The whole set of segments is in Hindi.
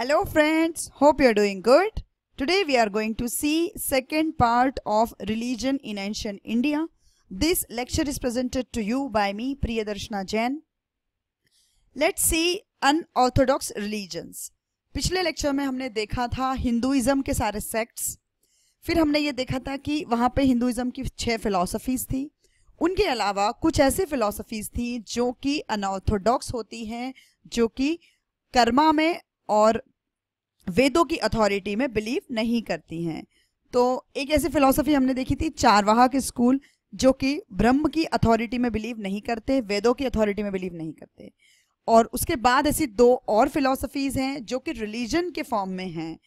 Hello friends, hope you are doing good. Today we are going to see second part of religion in ancient India. This lecture is presented to you by me Priyadarshna Jain. Let's see unorthodox religions. पिछले लेक्चर में हमने देखा था हिंदुइज्म के सारे सेक्ट्स फिर हमने ये देखा था कि वहाँ पे हिंदुइज्म की छह फिलॉसफीज थी उनके अलावा कुछ ऐसे फिलॉसफीज थी जो कि अनऑर्थोडॉक्स होती हैं जो कि कर्मा में और वेदों की अथॉरिटी में बिलीव नहीं करती हैं तो एक ऐसी फिलॉसफी हमने देखी थी चारवाहक स्कूल जो कि ब्रह्म की अथॉरिटी में बिलीव नहीं करते वेदों की अथॉरिटी में बिलीव नहीं करते और उसके बाद ऐसी दो और फिलॉसफीज हैं जो कि रिलीजन के फॉर्म में हैं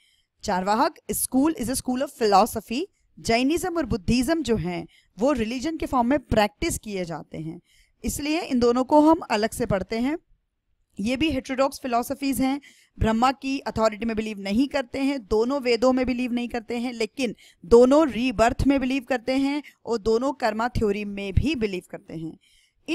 Charvaka school is a school of philosophy Jainism और बुद्धिज्म जो हैं वो रिलीजन के फॉर्म में प्रैक्टिस किए जाते हैं इसलिए इन दोनों को हम अलग से पढ़ते हैं ये भी हेट्रोडॉक्स फिलोसफीज हैं ब्रह्मा की अथॉरिटी में बिलीव नहीं करते हैं दोनों वेदों में बिलीव नहीं करते हैं लेकिन दोनों रीबर्थ में बिलीव करते हैं और दोनों कर्मा थ्योरी में भी बिलीव करते हैं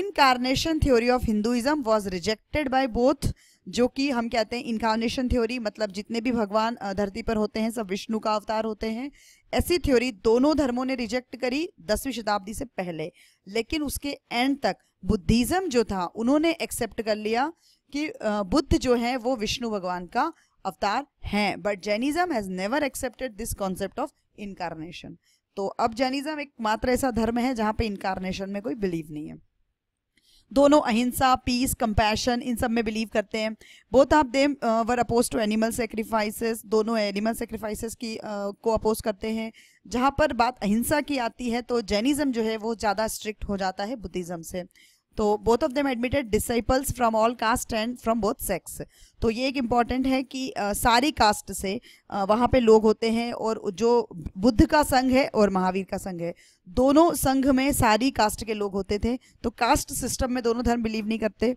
incarnation theory of Hinduism was rejected by both जो कि हम कहते हैं इनकारनेशन थ्योरी मतलब जितने भी भगवान धरती पर होते हैं सब विष्णु का अवतार होते हैं ऐसी थ्योरी दोनों धर्मों ने रिजेक्ट करी दसवीं शताब्दी से पहले लेकिन उसके एंड तक बुद्धिज्म जो था उन्होंने एक्सेप्ट कर लिया कि बुद्ध जो है वो विष्णु भगवान का अवतार है but Jainism has never accepted this concept of incarnation तो अब जैनिज्म एक मात्र ऐसा धर्म है जहां पे इनकारनेशन में कोई बिलीव नहीं है दोनों अहिंसा पीस कंपैशन इन सब में बिलीव करते हैं both of them were oppose to animal sacrifices दोनों एनिमल सेक्रीफाइसेस की uh, को अपोज करते हैं जहां पर बात अहिंसा की आती है तो जैनिज्म जो है वो ज़्यादा स्ट्रिक्ट हो जाता है बुद्धिज़्म से तो both of them admitted disciples from all caste and from both sex तो ये एक इम्पॉर्टेंट है कि आ, सारी कास्ट से आ, वहाँ पे लोग होते हैं और जो बुद्ध का संघ है और महावीर का संघ है दोनों संघ में सारी कास्ट के लोग होते थे तो कास्ट सिस्टम में दोनों धर्म बिलीव नहीं करते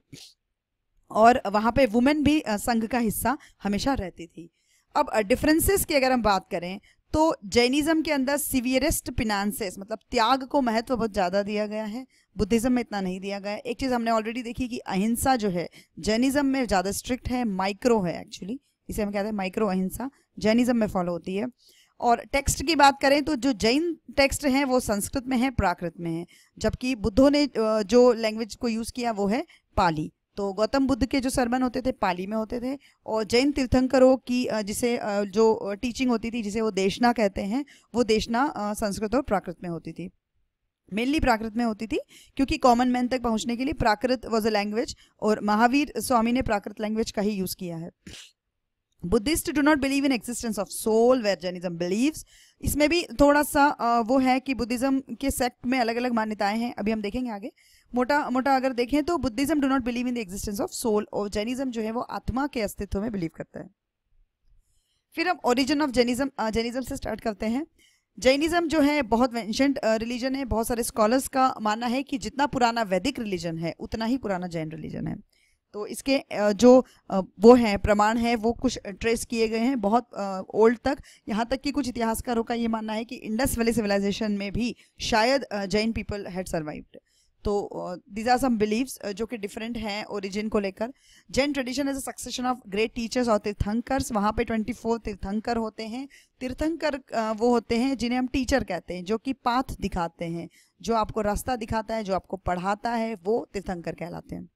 और वहाँ पे वुमेन भी संघ का हिस्सा हमेशा रहती थी अब डिफरेंसेस की अगर हम बात करें तो जैनिज्म के अंदर सिवियरेस्ट पिनांसेस मतलब त्याग को महत्व बहुत ज़्यादा दिया गया है बुद्धिज्म में इतना नहीं दिया गया एक चीज़ हमने ऑलरेडी देखी कि अहिंसा जो है जैनिज्म में ज़्यादा स्ट्रिक्ट है माइक्रो है एक्चुअली इसे हम कहते हैं माइक्रो अहिंसा जैनिज्म में फॉलो होती है और टेक्स्ट की बात करें तो जो जैन टेक्स्ट हैं वो संस्कृत में है प्राकृत में है जबकि बुद्धों ने जो लैंग्वेज को यूज़ किया वो है पाली तो गौतम बुद्ध के जो सरमन होते थे पाली में होते थे और जैन तीर्थंकरों की जिसे जो टीचिंग होती थी जिसे वो देशना कहते हैं वो देशना संस्कृत और प्राकृत में होती थी मेनली प्राकृत में होती थी क्योंकि कॉमन मैन तक पहुंचने के लिए प्राकृत वॉज अ लैंग्वेज और महावीर स्वामी ने प्राकृत लैंग्वेज का ही यूज़ किया है Buddhist do not believe in existence of soul where Jainism believes इसमें भी थोड़ा सा वो है कि बुद्धिज्म के सेक्ट में अलग अलग मान्यताएं हैं अभी हम देखेंगे आगे मोटा मोटा अगर देखें तो Buddhism do not believe in the existence of soul और जैनिज्म जो है वो आत्मा के अस्तित्व में बिलीव करता है फिर हम ओरिजिन ऑफ जैनिज्म जर्निज्म से स्टार्ट करते हैं जैनिज्म जो है बहुत एंशंट रिलीजन है बहुत सारे स्कॉलर्स का मानना है कि जितना पुराना वैदिक रिलीजन है उतना ही पुराना जैन रिलीजन है तो इसके जो वो है प्रमाण है वो कुछ ट्रेस किए गए हैं बहुत ओल्ड तक यहाँ तक कि कुछ इतिहासकारों का ये मानना है कि इंडस वैली सिविलाइजेशन में भी शायद जैन पीपल हैड सर्वाइव्ड तो दीज आर सम बिलीव्स जो कि डिफरेंट हैं ओरिजिन को लेकर Jain tradition is a succession of great teachers और तीर्थंकर्स वहाँ पे 24 तीर्थंकर होते हैं तीर्थंकर वो होते हैं जिन्हें हम टीचर कहते हैं जो कि पाथ दिखाते हैं जो आपको रास्ता दिखाता है जो आपको पढ़ाता है वो तीर्थंकर कहलाते हैं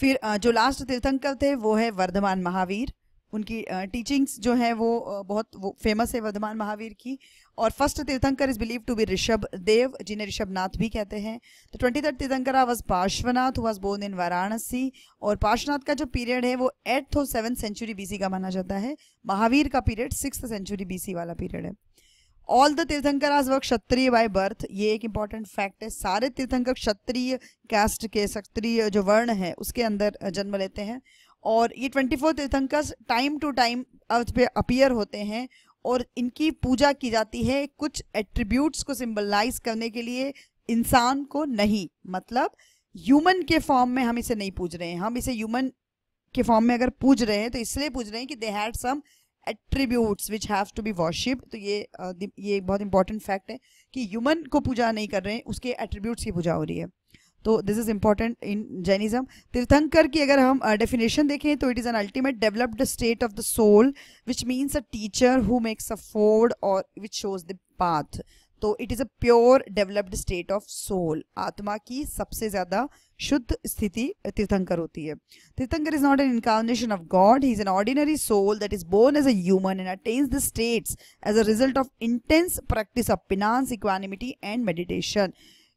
फिर जो लास्ट तीर्थंकर थे वो है वर्धमान महावीर उनकी टीचिंग्स जो है वो बहुत वो फेमस है वर्धमान महावीर की और first tirthankar is believe to be Rishabh Dev जिन्हें ऋषभनाथ भी कहते हैं तो twenty third tirthankar was Parshvanath was born in Varanasi और पार्श्वनाथ का जो पीरियड है वो एट्थ और सेवन सेंचुरी बीसी का माना जाता है महावीर का पीरियड सिक्स सेंचुरी बीसी वाला पीरियड है all the tirthankaras were Kshatriya by birth ये एक इंपॉर्टेंट फैक्ट है सारे तीर्थंकर क्षत्रिय कास्ट के क्षत्रिय जो वर्ण है उसके अंदर जन्म लेते हैं और ये twenty four tirthankar time to time earth पे अपियर होते हैं और इनकी पूजा की जाती है कुछ एट्रीब्यूट्स को सिंबलाइज करने के लिए इंसान को नहीं मतलब ह्यूमन के फॉर्म में हम इसे नहीं पूज रहे हैं हम इसे ह्यूमन के फॉर्म में अगर पूज रहे हैं तो इसलिए पूज रहे हैं कि they had some attributes which have to be worship तो ये ये एक बहुत इंपॉर्टेंट फैक्ट है कि ह्यूमन को पूजा नहीं कर रहे हैं उसके एट्रीब्यूट्स की पूजा हो रही है तो this is important in Jainism tirthankar की अगर हम डेफिनेशन देखें तो it is an ultimate developed state of the soul which means a teacher who makes a ford और विच शोज द पाथ तो it is a pure developed state of soul आत्मा की सबसे ज़्यादा शुद्ध स्थिति तीर्थंकर होती है tirthankar is not an incarnation of God he is an ordinary soul that is born as a and attains the states as a result of intense practice of penance equanimity and meditation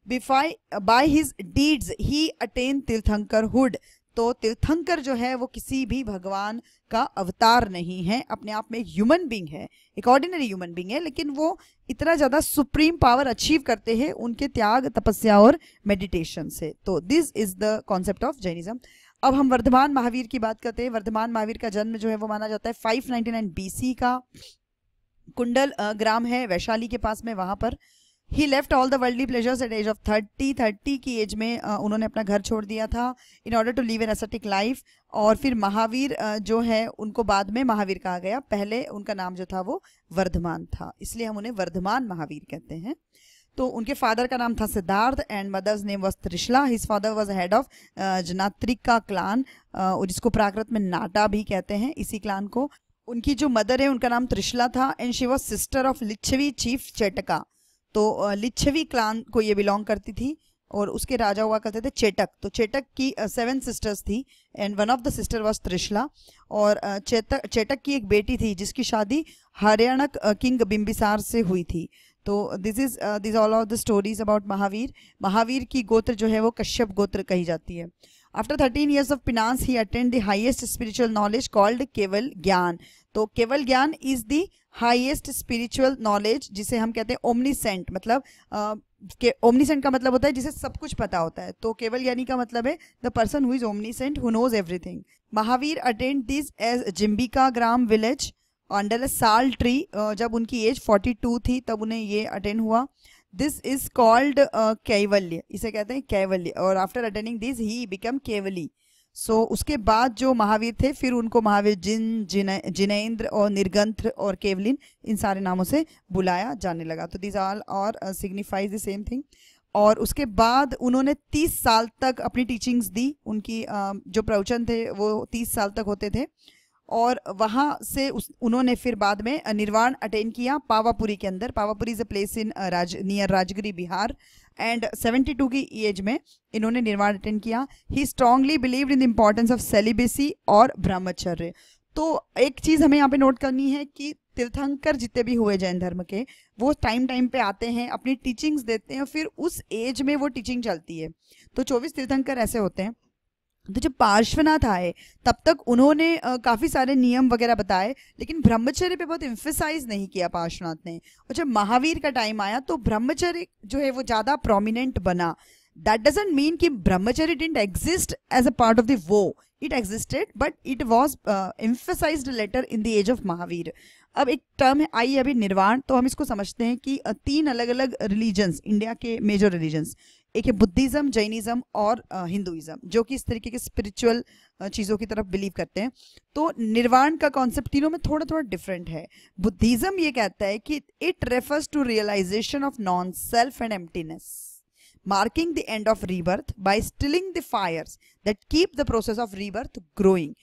बिफाई by his deeds he attain tirthankar hood तो तीर्थंकर जो है वो किसी भी भगवान का अवतार नहीं है अपने आप में एक ह्यूमन बींग है एक ऑर्डिनरी ह्यूमन बींग है लेकिन वो इतना ज़्यादा सुप्रीम पावर अचीव करते हैं उनके त्याग तपस्या और मेडिटेशन से तो this is the concept of Jainism अब हम वर्धमान महावीर की बात करते हैं वर्धमान महावीर का जन्म जो है वो माना जाता है 599 बीसी का कुंडल ग्राम है वैशाली के पास में वहां पर ही left all the worldly pleasures at age of thirty thirty की एज में uh, उन्होंने अपना घर छोड़ दिया था in order to live an ascetic life और फिर महावीर uh, जो है उनको बाद में महावीर कहा गया पहले उनका नाम जो था वो वर्धमान था इसलिए हम उन्हें वर्धमान महावीर कहते हैं तो उनके फादर का नाम था Siddhartha and mother's name was Trishala his father was head of Jnatrika clan जिसको प्राकृत में नाटा भी कहते हैं इसी क्लान को उनकी जो मदर है उनका नाम त्रिशला था and she was sister of Lichchhavi chief Chetaka तो लिच्छवी क्लान को ये बिलोंग करती थी और उसके राजा हुआ करते थे चेटक तो चेटक की सेवन सिस्टर्स थी and one of the sister was Trishala और चेतक चेटक की एक बेटी थी जिसकी शादी हरियाणक किंग बिम्बिसार से हुई थी तो this is this all of the stories about Mahavira Mahavira की गोत्र जो है वो कश्यप गोत्र कही जाती है after thirteen years of penance he attend the highest spiritual knowledge called kevala jnana तो kevala jnana is the highest spiritual knowledge जिसे हम कहते हैं ओमनीसेंट मतलब के ओमनीसेंट का मतलब होता है जिसे सब कुछ पता होता है तो केवल ज्ञानी का मतलब है the person who is omniscient who knows everything Mahavira attend this as Jimbika Gram village under a sal tree जब उनकी एज 42 थी तब उन्हें ये अटेंड हुआ दिस इज कॉल्ड कैवल्य इसे कहते हैं कैवल्य और after attending this he become kevali so so, उसके बाद जो महावीर थे फिर उनको महावीर जिन जिन जिनेन्द्र और निर्गंथ और केवलिन इन सारे नामों से बुलाया जाने लगा तो दिज आल और सिग्निफाइज द सेम थिंग और उसके बाद उन्होंने तीस साल तक अपनी टीचिंग्स दी उनकी uh, जो प्रवचन थे वो तीस साल तक होते थे और वहाँ से उस उन्होंने फिर बाद में निर्वाण अटेन किया पावापुरी के अंदर Pawapuri is a place in Raj near Rajgiri Bihar and 72 की एज में इन्होंने निर्वाण अटेन किया he strongly believed in the importance of celibacy और ब्रह्मचर्य तो एक चीज़ हमें यहाँ पे नोट करनी है कि तीर्थंकर जितने भी हुए जैन धर्म के वो टाइम टाइम पे आते हैं अपनी टीचिंग्स देते हैं और फिर उस एज में वो टीचिंग चलती है तो चौबीस तीर्थंकर ऐसे होते हैं तो जब पार्श्वनाथ आए तब तक उन्होंने काफ़ी सारे नियम वगैरह बताए लेकिन ब्रह्मचर्य पे बहुत इम्फेसाइज नहीं किया पार्श्वनाथ ने और जब महावीर का टाइम आया तो ब्रह्मचर्य जो है वो ज़्यादा प्रोमिनेंट बना दैट डजेंट मीन कि brahmacharya didn't exist as a part of the वो it existed but it was emphasise later in the age of Mahavira अब एक टर्म है आई अभी निर्वाण तो हम इसको समझते हैं कि तीन अलग अलग रिलीजन्स इंडिया के मेजर रिलीजन्स एक है बुद्धिज्म जैनिज्म और हिंदुइज्म जो कि इस तरीके के स्पिरिचुअल चीज़ों की तरफ बिलीव करते हैं तो निर्वाण का कॉन्सेप्ट तीनों में थोड़ा थोड़ा डिफरेंट है बुद्धिज्म ये कहता है कि it refers to realisation of non self and emptiness marking the end of rebirth by stilling the fires that keep the process of rebirth growing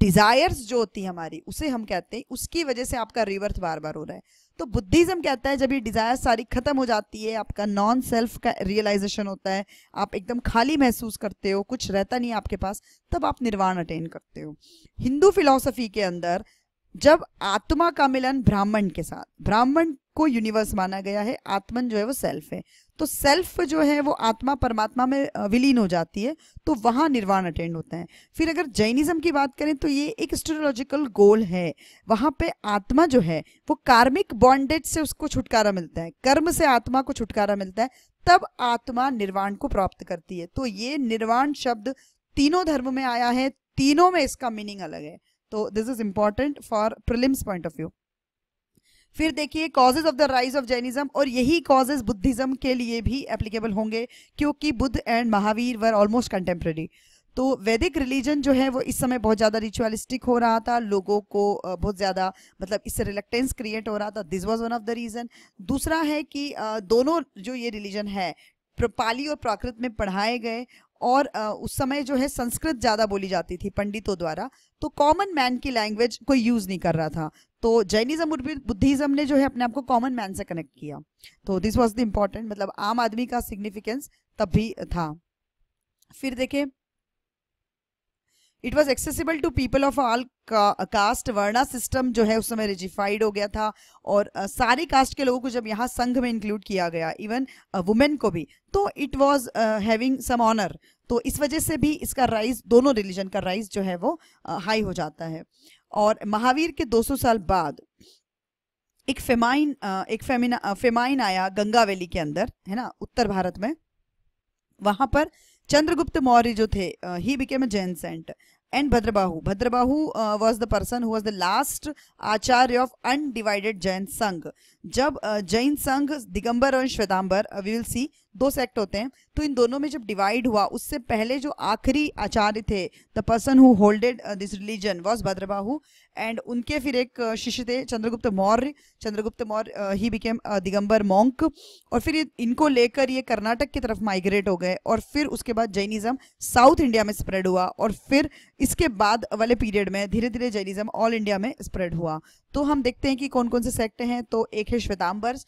desires जो होती है हमारी उसे हम कहते हैं उसकी वजह से आपका रीबर्थ बार बार हो रहा है तो बुद्धिज्म कहता है जब ये डिज़ायर सारी ख़त्म हो जाती है आपका नॉन सेल्फ का रियलाइजेशन होता है आप एकदम खाली महसूस करते हो कुछ रहता नहीं आपके पास तब आप निर्वाण अटेन करते हो हिंदू फिलोसफी के अंदर जब आत्मा का मिलन ब्राह्मण के साथ ब्राह्मण को यूनिवर्स माना गया है आत्मन जो है वो सेल्फ है तो सेल्फ जो है वो आत्मा परमात्मा में विलीन हो जाती है तो वहाँ निर्वाण अटेंड होता है फिर अगर जैनिज्म की बात करें तो ये एक स्टोरोलॉजिकल गोल है वहाँ पे आत्मा जो है वो कार्मिक बॉन्डेज से उसको छुटकारा मिलता है कर्म से आत्मा को छुटकारा मिलता है तब आत्मा निर्वाण को प्राप्त करती है तो ये निर्वाण शब्द तीनों धर्म में आया है तीनों में इसका मीनिंग अलग है तो this is important for prelims point of view फिर देखिए causes of the rise of Jainism और यही कॉजेज बुद्धिज्म के लिए भी एप्लीकेबल होंगे क्योंकि Buddha and Mahavira were almost contemporary तो वैदिक रिलीजन जो है वो इस समय बहुत ज़्यादा रिचुअलिस्टिक हो रहा था लोगों को बहुत ज़्यादा मतलब इससे रिलेक्टेंस क्रिएट हो रहा था this was one of the reason दूसरा है कि दोनों जो ये रिलीजन है पाली और प्राकृत में पढ़ाए गए और उस समय जो है संस्कृत ज़्यादा बोली जाती थी पंडितों द्वारा तो कॉमन मैन की लैंग्वेज कोई यूज़ नहीं कर रहा था तो जैनिज्म और बुद्धिज्म ने जो है अपने आप को कॉमन मैन से कनेक्ट किया तो दिस वॉज द इम्पोर्टेंट मतलब आम आदमी का सिग्निफिकेंस तब भी था फिर देखें it was accessible to people of all caste varna system जो है उस समय रिजिफाइड हो गया था और uh, सारी कास्ट के लोगों को जब यहाँ संघ में इंक्लूड किया गया इवन वुमेन को भी तो it was having some honour तो इस वजह से भी इसका राइज दोनों रिलीजन का राइज जो है वो हाई uh, हो जाता है और महावीर के 200 साल बाद एक फेमाइन एक फेमिना फेमाइन आया गंगा वैली के अंदर है ना उत्तर भारत में वहां पर चंद्रगुप्त मौर्य जो थे he became a Jain saint and Bhadrabahu Bhadrabahu was the person who was the last acharya of undivided Jain sangha जब जैन संघ दिगंबर और श्वेतांबर वी विल सी दो सेक्ट होते हैं तो इन दोनों में जब डिवाइड हुआ उससे पहले जो आखिरी आचार्य थे the person who holded this religion was Bhadrabahu and उनके फिर एक शिष्य थे Chandragupta Maurya Chandragupta Maurya he became Digambar monk और फिर इनको लेकर ये कर्नाटक की तरफ माइग्रेट हो गए और फिर उसके बाद जैनिज्म साउथ इंडिया में स्प्रेड हुआ और फिर इसके बाद वाले पीरियड में धीरे धीरे जैनिज्म ऑल इंडिया में स्प्रेड हुआ तो हम देखते हैं कि कौन कौन से सेक्ट हैं तो एक है Shwetambars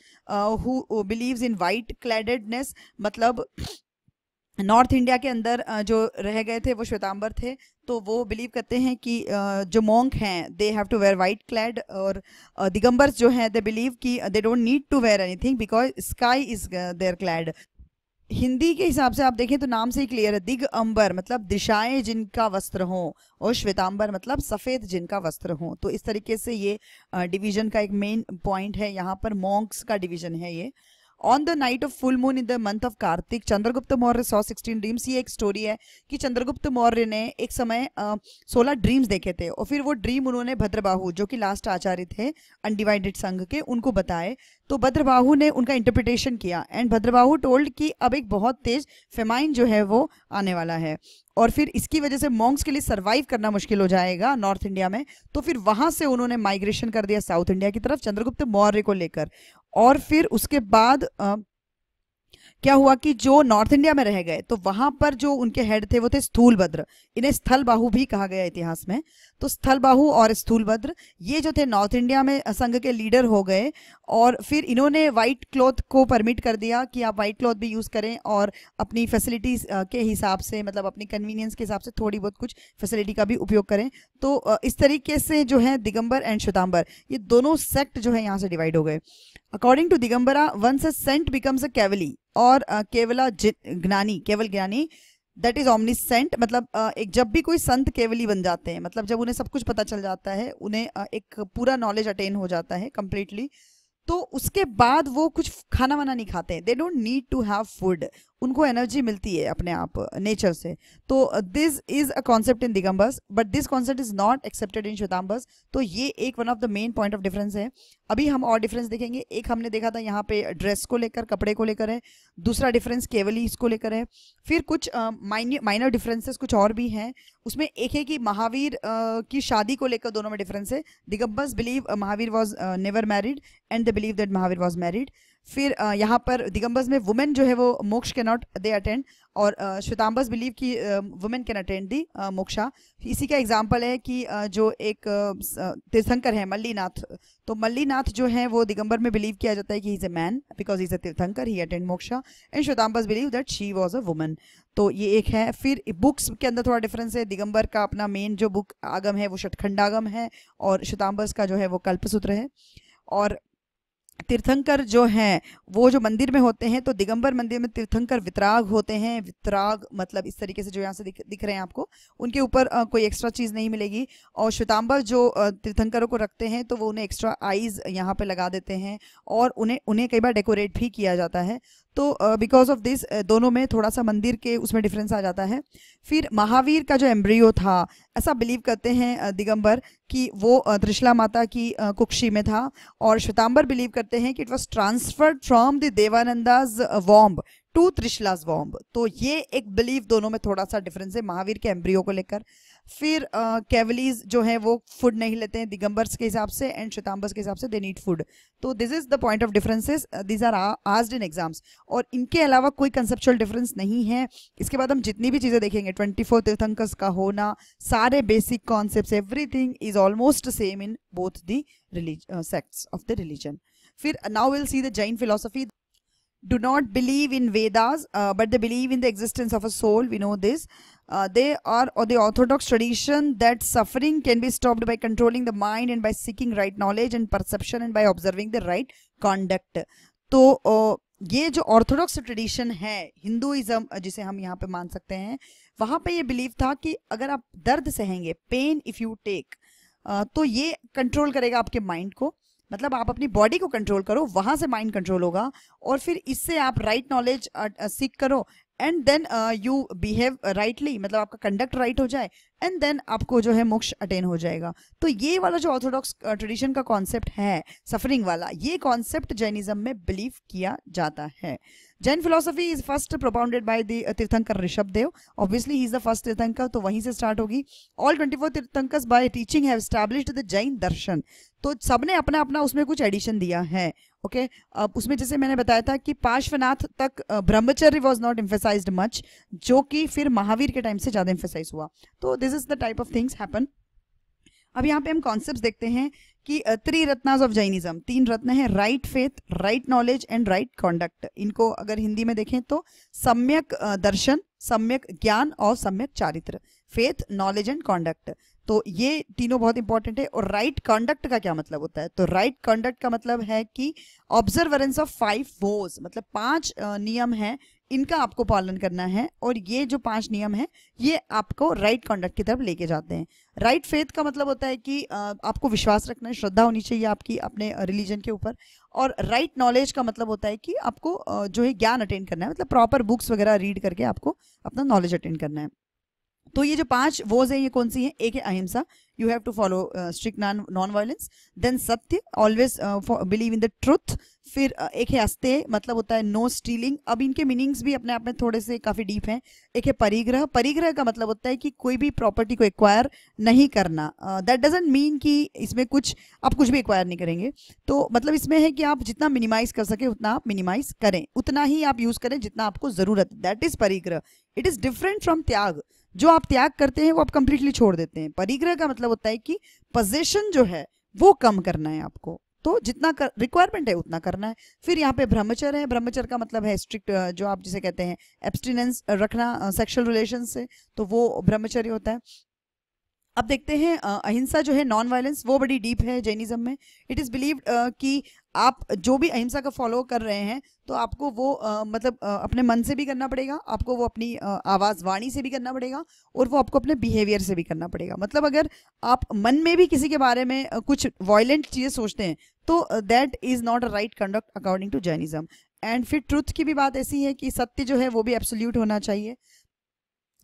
who believes in white cladedness मतलब नॉर्थ इंडिया के अंदर जो रह गए थे वो श्वेतांबर थे तो वो बिलीव करते हैं कि जो मोंक हैं they have to wear white clad और दिगंबर्स जो हैं दे बिलीव कि they don't need to wear anything because sky is their clad Hindi के हिसाब से आप देखें तो नाम से ही क्लियर है दिग अंबर मतलब दिशाएं जिनका वस्त्र हो और श्वेतांबर मतलब सफेद जिनका वस्त्र हो तो इस तरीके से ये डिवीजन का एक मेन पॉइंट है यहाँ पर मॉन्क्स का डिवीजन है ये on the night of full moon in the month of Kartik Chandragupta Maurya saw sixteen dreams ये एक स्टोरी है कि चंद्रगुप्त मौर्य ने एक समय सोलह ड्रीम्स देखे थे और फिर वो ड्रीम उन्होंने भद्रबाहु जो कि लास्ट आचार्य थे अनडिवाइडेड संघ के उनको बताए तो भद्रबाहु ने उनका इंटरप्रिटेशन किया एंड भद्रबाहु टोल्ड कि अब एक बहुत तेज फेमाइन जो है वो आने वाला है और फिर इसकी वजह से मॉन्ग्स के लिए सर्वाइव करना मुश्किल हो जाएगा नॉर्थ इंडिया में तो फिर वहां से उन्होंने माइग्रेशन कर दिया साउथ इंडिया की तरफ चंद्रगुप्त मौर्य को लेकर और फिर उसके बाद आ, क्या हुआ कि जो नॉर्थ इंडिया में रह गए तो वहां पर जो उनके हेड थे वो थे स्थूलभद्र इन्हें स्थल बाहु भी कहा गया इतिहास में तो स्थल बाहु और स्थूलभद्र ये जो थे नॉर्थ इंडिया में संघ के लीडर हो गए और फिर इन्होंने वाइट क्लॉथ को परमिट कर दिया कि आप वाइट क्लॉथ भी यूज़ करें और अपनी फैसिलिटीज़ के हिसाब से मतलब अपनी कन्वीनियंस के हिसाब से थोड़ी बहुत कुछ फैसिलिटी का भी उपयोग करें तो इस तरीके से जो है दिगंबर एंड श्वेताम्बर ये दोनों सेक्ट जो है यहाँ से डिवाइड हो गए according to Digambara once a saint becomes a kevali और केवला ज्ञानी केवल ज्ञानी दैट इज ऑमनी सेंट मतलब एक जब भी कोई संत केवली बन जाते हैं मतलब जब उन्हें सब कुछ पता चल जाता है उन्हें एक पूरा नॉलेज अटेन हो जाता है कंप्लीटली तो उसके बाद वो कुछ खाना वाना नहीं खाते हैं they don't need to have food उनको एनर्जी मिलती है अपने आप नेचर से तो this is a concept in Digambars but this concept is not accepted in Shwetambars तो ये एक one of the main point of difference है अभी हम और डिफरेंस देखेंगे एक हमने देखा था यहाँ पे ड्रेस को लेकर कपड़े को लेकर है दूसरा डिफरेंस ही इसको लेकर है फिर कुछ माइनर uh, डिफरेंसेस कुछ और भी हैं उसमें एक है कि महावीर uh, की शादी को लेकर दोनों में डिफरेंस है Digambars believe uh, Mahavira was never married and they believe that Mahavira was married फिर यहाँ पर दिगंबर्स में वुमेन जो है वो मोक्ष के नॉट दे अटेंड और श्वेतांबर्स बिलीव कि women can attend the moksha इसी का एग्जाम्पल है कि जो एक तीर्थंकर है मल्लीनाथ तो मल्लीनाथ जो है वो दिगंबर में बिलीव किया जाता है कि is a man because is a tirthankara he attend moksha and Shwetambars believe that she was a woman तो ये एक है फिर बुक्स के अंदर थोड़ा डिफरेंस है दिगंबर का अपना मेन जो बुक आगम है वो षटखंडागम है और श्वेतांबर्स का जो है वो कल्पसूत्र है और तीर्थंकर जो हैं वो जो मंदिर में होते हैं तो दिगंबर मंदिर में तीर्थंकर वितराग होते हैं वितराग मतलब इस तरीके से जो यहाँ से दिख, दिख रहे हैं आपको उनके ऊपर कोई एक्स्ट्रा चीज़ नहीं मिलेगी और श्वेतांबर जो तीर्थंकरों को रखते हैं तो वो उन्हें एक्स्ट्रा आईज यहाँ पर लगा देते हैं और उन्हें उन्हें कई बार डेकोरेट भी किया जाता है तो बिकॉज ऑफ दिस दोनों में थोड़ा सा मंदिर के उसमें डिफरेंस आ जाता है फिर महावीर का जो एम्ब्रियो था ऐसा बिलीव करते हैं दिगंबर कि वो त्रिशला माता की कुक्षी में था और श्वेतांबर बिलीव करते हैं कि it was transferred from the Devananda's womb to Trishala's womb तो ये एक बिलीव दोनों में थोड़ा सा डिफरेंस है महावीर के एम्ब्रियो को लेकर फिर कैवलीज uh, जो है वो फूड नहीं लेते हैं दिगंबर्स के हिसाब से एंड श्वेताम्बर्स के हिसाब से दे नीड फूड तो this is the point of differences these are asked in exams और इनके अलावा कोई कंसेप्चुअल डिफरेंस नहीं है इसके बाद हम जितनी भी चीज़ें देखेंगे ट्वेंटी फोर तीर्थंकस का होना सारे basic concept everything is almost same in both the religion sects of the religion फिर now will see the Jain philosophy do not believe in Vedas but they believe in the existence of a soul we know this Uh, they are or the orthodox tradition that suffering can be stopped by controlling the mind and by seeking right knowledge and perception and by observing the right conduct तो uh, ये जो ऑर्थोडॉक्स ट्रेडिशन है हिंदुइज्म जिसे हम यहाँ पे मान सकते हैं वहाँ पे ये बिलीव था कि अगर आप दर्द सहेंगे पेन इफ़ यू टेक तो ये कंट्रोल करेगा आपके माइंड को मतलब आप अपनी बॉडी को कंट्रोल करो वहाँ से माइंड कंट्रोल होगा और फिर इससे आप राइट नॉलेज सीख करो and then you behave rightly मतलब आपका कंडक्ट राइट right हो जाए एंड देन आपको जो है मोक्ष अटेन हो जाएगा तो ये वाला जो ऑर्थोडॉक्स ट्रेडिशन uh, का कॉन्सेप्ट है सफरिंग वाला ये कॉन्सेप्ट जैनिज्म में बिलीव किया जाता है Jain philosophy is first propounded by the tirthankara Rishabh Dev obviously he is the first tirthankara तो वहीं से स्टार्ट होगी all twenty four tirthankara by teaching have the Jain darshan तो सबने अपना अपना उसमें कुछ एडिशन दिया है ओके okay? अब उसमें जैसे मैंने बताया था कि पार्श्वनाथ तक ब्रह्मचर्य वॉज नॉट इम्फेसाइज मच जो कि फिर महावीर के टाइम से ज़्यादा इम्फेसाइज हुआ तो this is the type of things happen अब यहाँ पे हम कॉन्सेप्ट देखते हैं कि थ्री रत्नाज ऑफ जैनिज्म तीन रत्न है right faith right knowledge and right conduct इनको अगर हिंदी में देखें तो सम्यक दर्शन सम्यक ज्ञान और सम्यक चारित्र फेथ नॉलेज एंड कॉन्डक्ट तो ये तीनों बहुत इंपॉर्टेंट है और राइट right कंडक्ट का क्या मतलब होता है तो राइट right कंडक्ट का मतलब है कि ऑब्जर्वरेंस ऑफ फाइव वोज मतलब पांच नियम है इनका आपको पालन करना है और ये जो पांच नियम है ये आपको राइट right कंडक्ट की तरफ लेके जाते हैं राइट right फेथ का मतलब होता है कि आपको विश्वास रखना है श्रद्धा होनी चाहिए आपकी अपने रिलीजन के ऊपर और राइट right नॉलेज का मतलब होता है कि आपको जो है ज्ञान अटेंड करना है मतलब प्रॉपर बुक्स वगैरह रीड करके आपको अपना नॉलेज अटेंड करना है तो ये जो पांच वोज है ये कौन सी है एक है ahimsa you have to follow strict non violence then satya always believe in the truth फिर uh, एक है अस्ते मतलब होता है नो no स्टीलिंग अब इनके मीनिंग्स भी अपने आप में थोड़े से काफ़ी डीप हैं एक है परिग्रह परिग्रह का मतलब होता है कि कोई भी प्रॉपर्टी को एक्वायर नहीं करना दैट डजेंट मीन कि इसमें कुछ आप कुछ भी एक्वायर नहीं करेंगे तो मतलब इसमें है कि आप जितना मिनिमाइज कर सके उतना आप मिनिमाइज करें उतना ही आप यूज़ करें जितना आपको ज़रूरत that is parigraha it is different from tyag जो आप त्याग करते हैं वो आप कंप्लीटली छोड़ देते हैं परिग्रह का मतलब होता है कि पोजेशन जो है वो कम करना है आपको तो जितना रिक्वायरमेंट है उतना करना है फिर यहाँ पे ब्रह्मचर है ब्रह्मचर का मतलब है स्ट्रिक्ट जो आप जिसे कहते हैं एब्सटिनेंस रखना सेक्सुअल रिलेशन से तो वो ब्रह्मचर्य होता है अब देखते हैं अहिंसा जो है नॉन वायलेंस वो बड़ी डीप है जैनिज्म में इट इज़ बिलीव्ड कि आप जो भी अहिंसा का फॉलो कर रहे हैं तो आपको वो uh, मतलब uh, अपने मन से भी करना पड़ेगा आपको वो अपनी uh, आवाज़ वाणी से भी करना पड़ेगा और वो आपको अपने बिहेवियर से भी करना पड़ेगा मतलब अगर आप मन में भी किसी के बारे में कुछ वायलेंट चीज़ें सोचते हैं तो that is not a right conduct according to Jainism and फिर ट्रुथ की भी बात ऐसी है कि सत्य जो है वो भी एब्सोल्यूट होना चाहिए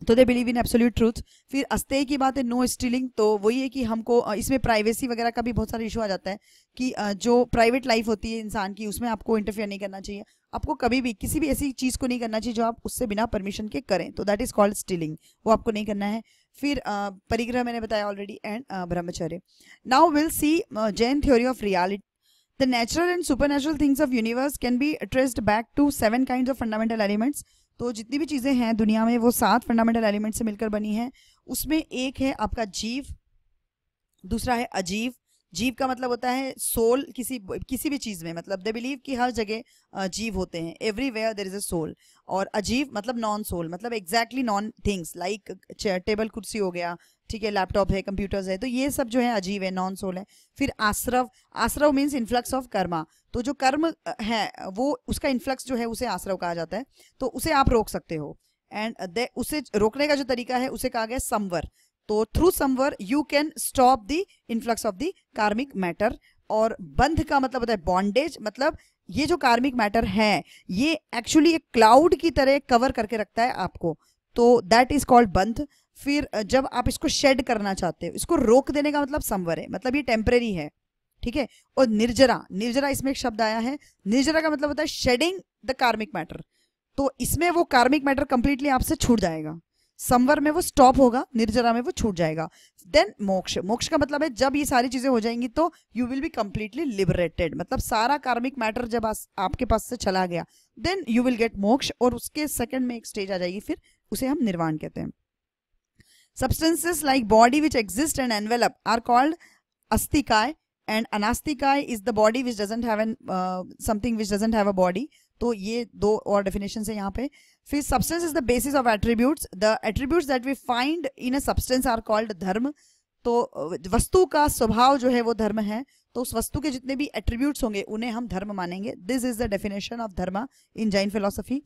तो they believe in absolute truth फिर अस्ते की बात है नो स्टीलिंग तो वही है कि हमको इसमें प्राइवेसी वगैरह का भी बहुत सारा इशू आ जाता है कि जो प्राइवेट लाइफ होती है इंसान की उसमें आपको इंटरफेयर नहीं करना चाहिए आपको कभी भी किसी भी ऐसी चीज़ को नहीं करना चाहिए जो आप उससे बिना परमिशन के करें तो दैट इज़ कॉल्ड स्टीलिंग वो आपको नहीं करना है फिर परिग्रह मैंने बताया already and brahmacharya now will see Jain theory of reality The natural and supernatural things of universe can be traced back to seven kinds of fundamental elements तो जितनी भी चीज़ें हैं दुनिया में वो सात फंडामेंटल एलिमेंट से मिलकर बनी है उसमें एक है आपका जीव दूसरा है अजीव जीव का मतलब होता है सोल किसी किसी भी चीज़ में मतलब दे बिलीव कि हर जगह जीव होते हैं where there is a soul और अजीव मतलब नॉन सोल मतलब exactly non things like table कुर्सी हो गया ठीक है लैपटॉप है कंप्यूटर्स है तो ये सब जो है अजीव है नॉन सोल है फिर ashrava ashrava means influx of karma तो जो कर्म है वो उसका इन्फ्लक्स जो है उसे आश्रव कहा जाता है तो उसे आप रोक सकते हो एंड उसे रोकने का जो तरीका है उसे कहा गया समवर तो through samvara you can stop the influx of the karmic matter और बंध का मतलब होता है बॉन्डेज मतलब ये जो कार्मिक मैटर है ये एक्चुअली एक क्लाउड की तरह कवर करके रखता है आपको तो दैट इज कॉल्ड बंध फिर जब आप इसको शेड करना चाहते हो इसको रोक देने का मतलब समवर है मतलब ये टेम्परेरी है ठीक है और निर्जरा निर्जरा इसमें एक शब्द आया है निर्जरा का मतलब होता है शेडिंग द कार्मिक मैटर तो इसमें वो कार्मिक मैटर कंप्लीटली आपसे छूट जाएगा संवर में वो स्टॉप होगा निर्जरा में वो छूट जाएगा देन मोक्ष मोक्ष का मतलब है जब ये सारी चीजें हो जाएंगी तो you will be completely liberated मतलब सारा कार्मिक मैटर जब आपके पास से चला गया देन यू विल गेट मोक्ष और उसके सेकंड में एक स्टेज आ जाएगी फिर उसे हम निर्वाण कहते हैं substances like body which exist and envelop are called astikaya and anastikaya is the body which doesn't have an uh, something तो ये दो और डेफिनेशन है यहाँ पे फिर substance is the basis of attribute the attribute that we find in a substance are called dharma तो वस्तु का स्वभाव जो है वो धर्म है तो उस वस्तु के जितने भी एट्रीब्यूट्स होंगे उन्हें हम धर्म मानेंगे this is the definition of dharma in Jain philosophy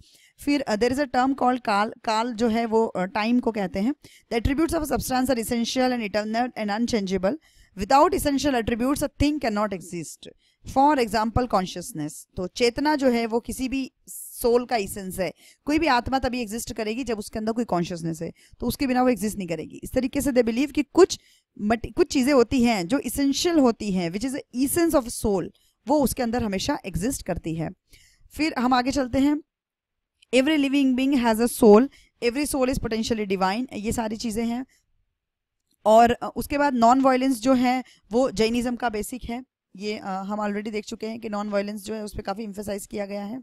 फिर there is a term called kala kala जो है वो टाइम uh, को कहते हैं the attributes of substance are essential and eternal and unchangeable without essential attributes a thing can not exist for example consciousness तो चेतना जो है वो किसी भी सोल का इसेंस है कोई भी आत्मा तभी एग्जिस्ट करेगी जब उसके अंदर कोई कॉन्शियसनेस है तो उसके बिना वो एग्जिस्ट नहीं करेगी इस तरीके से दे बिलीव कि कुछ मट, कुछ चीज़ें होती हैं जो इसेंशियल होती हैं which is essence of soul वो उसके अंदर हमेशा एग्जिस्ट करती है फिर हम आगे चलते हैं every living being has a soul every soul is potentially divine ये सारी चीज़ें हैं और उसके बाद नॉन वायलेंस जो है वो जैनिज़्म का बेसिक है ये हम ऑलरेडी देख चुके हैं कि नॉन वायलेंस जो है उस पर काफ़ी इम्फोसाइज किया गया है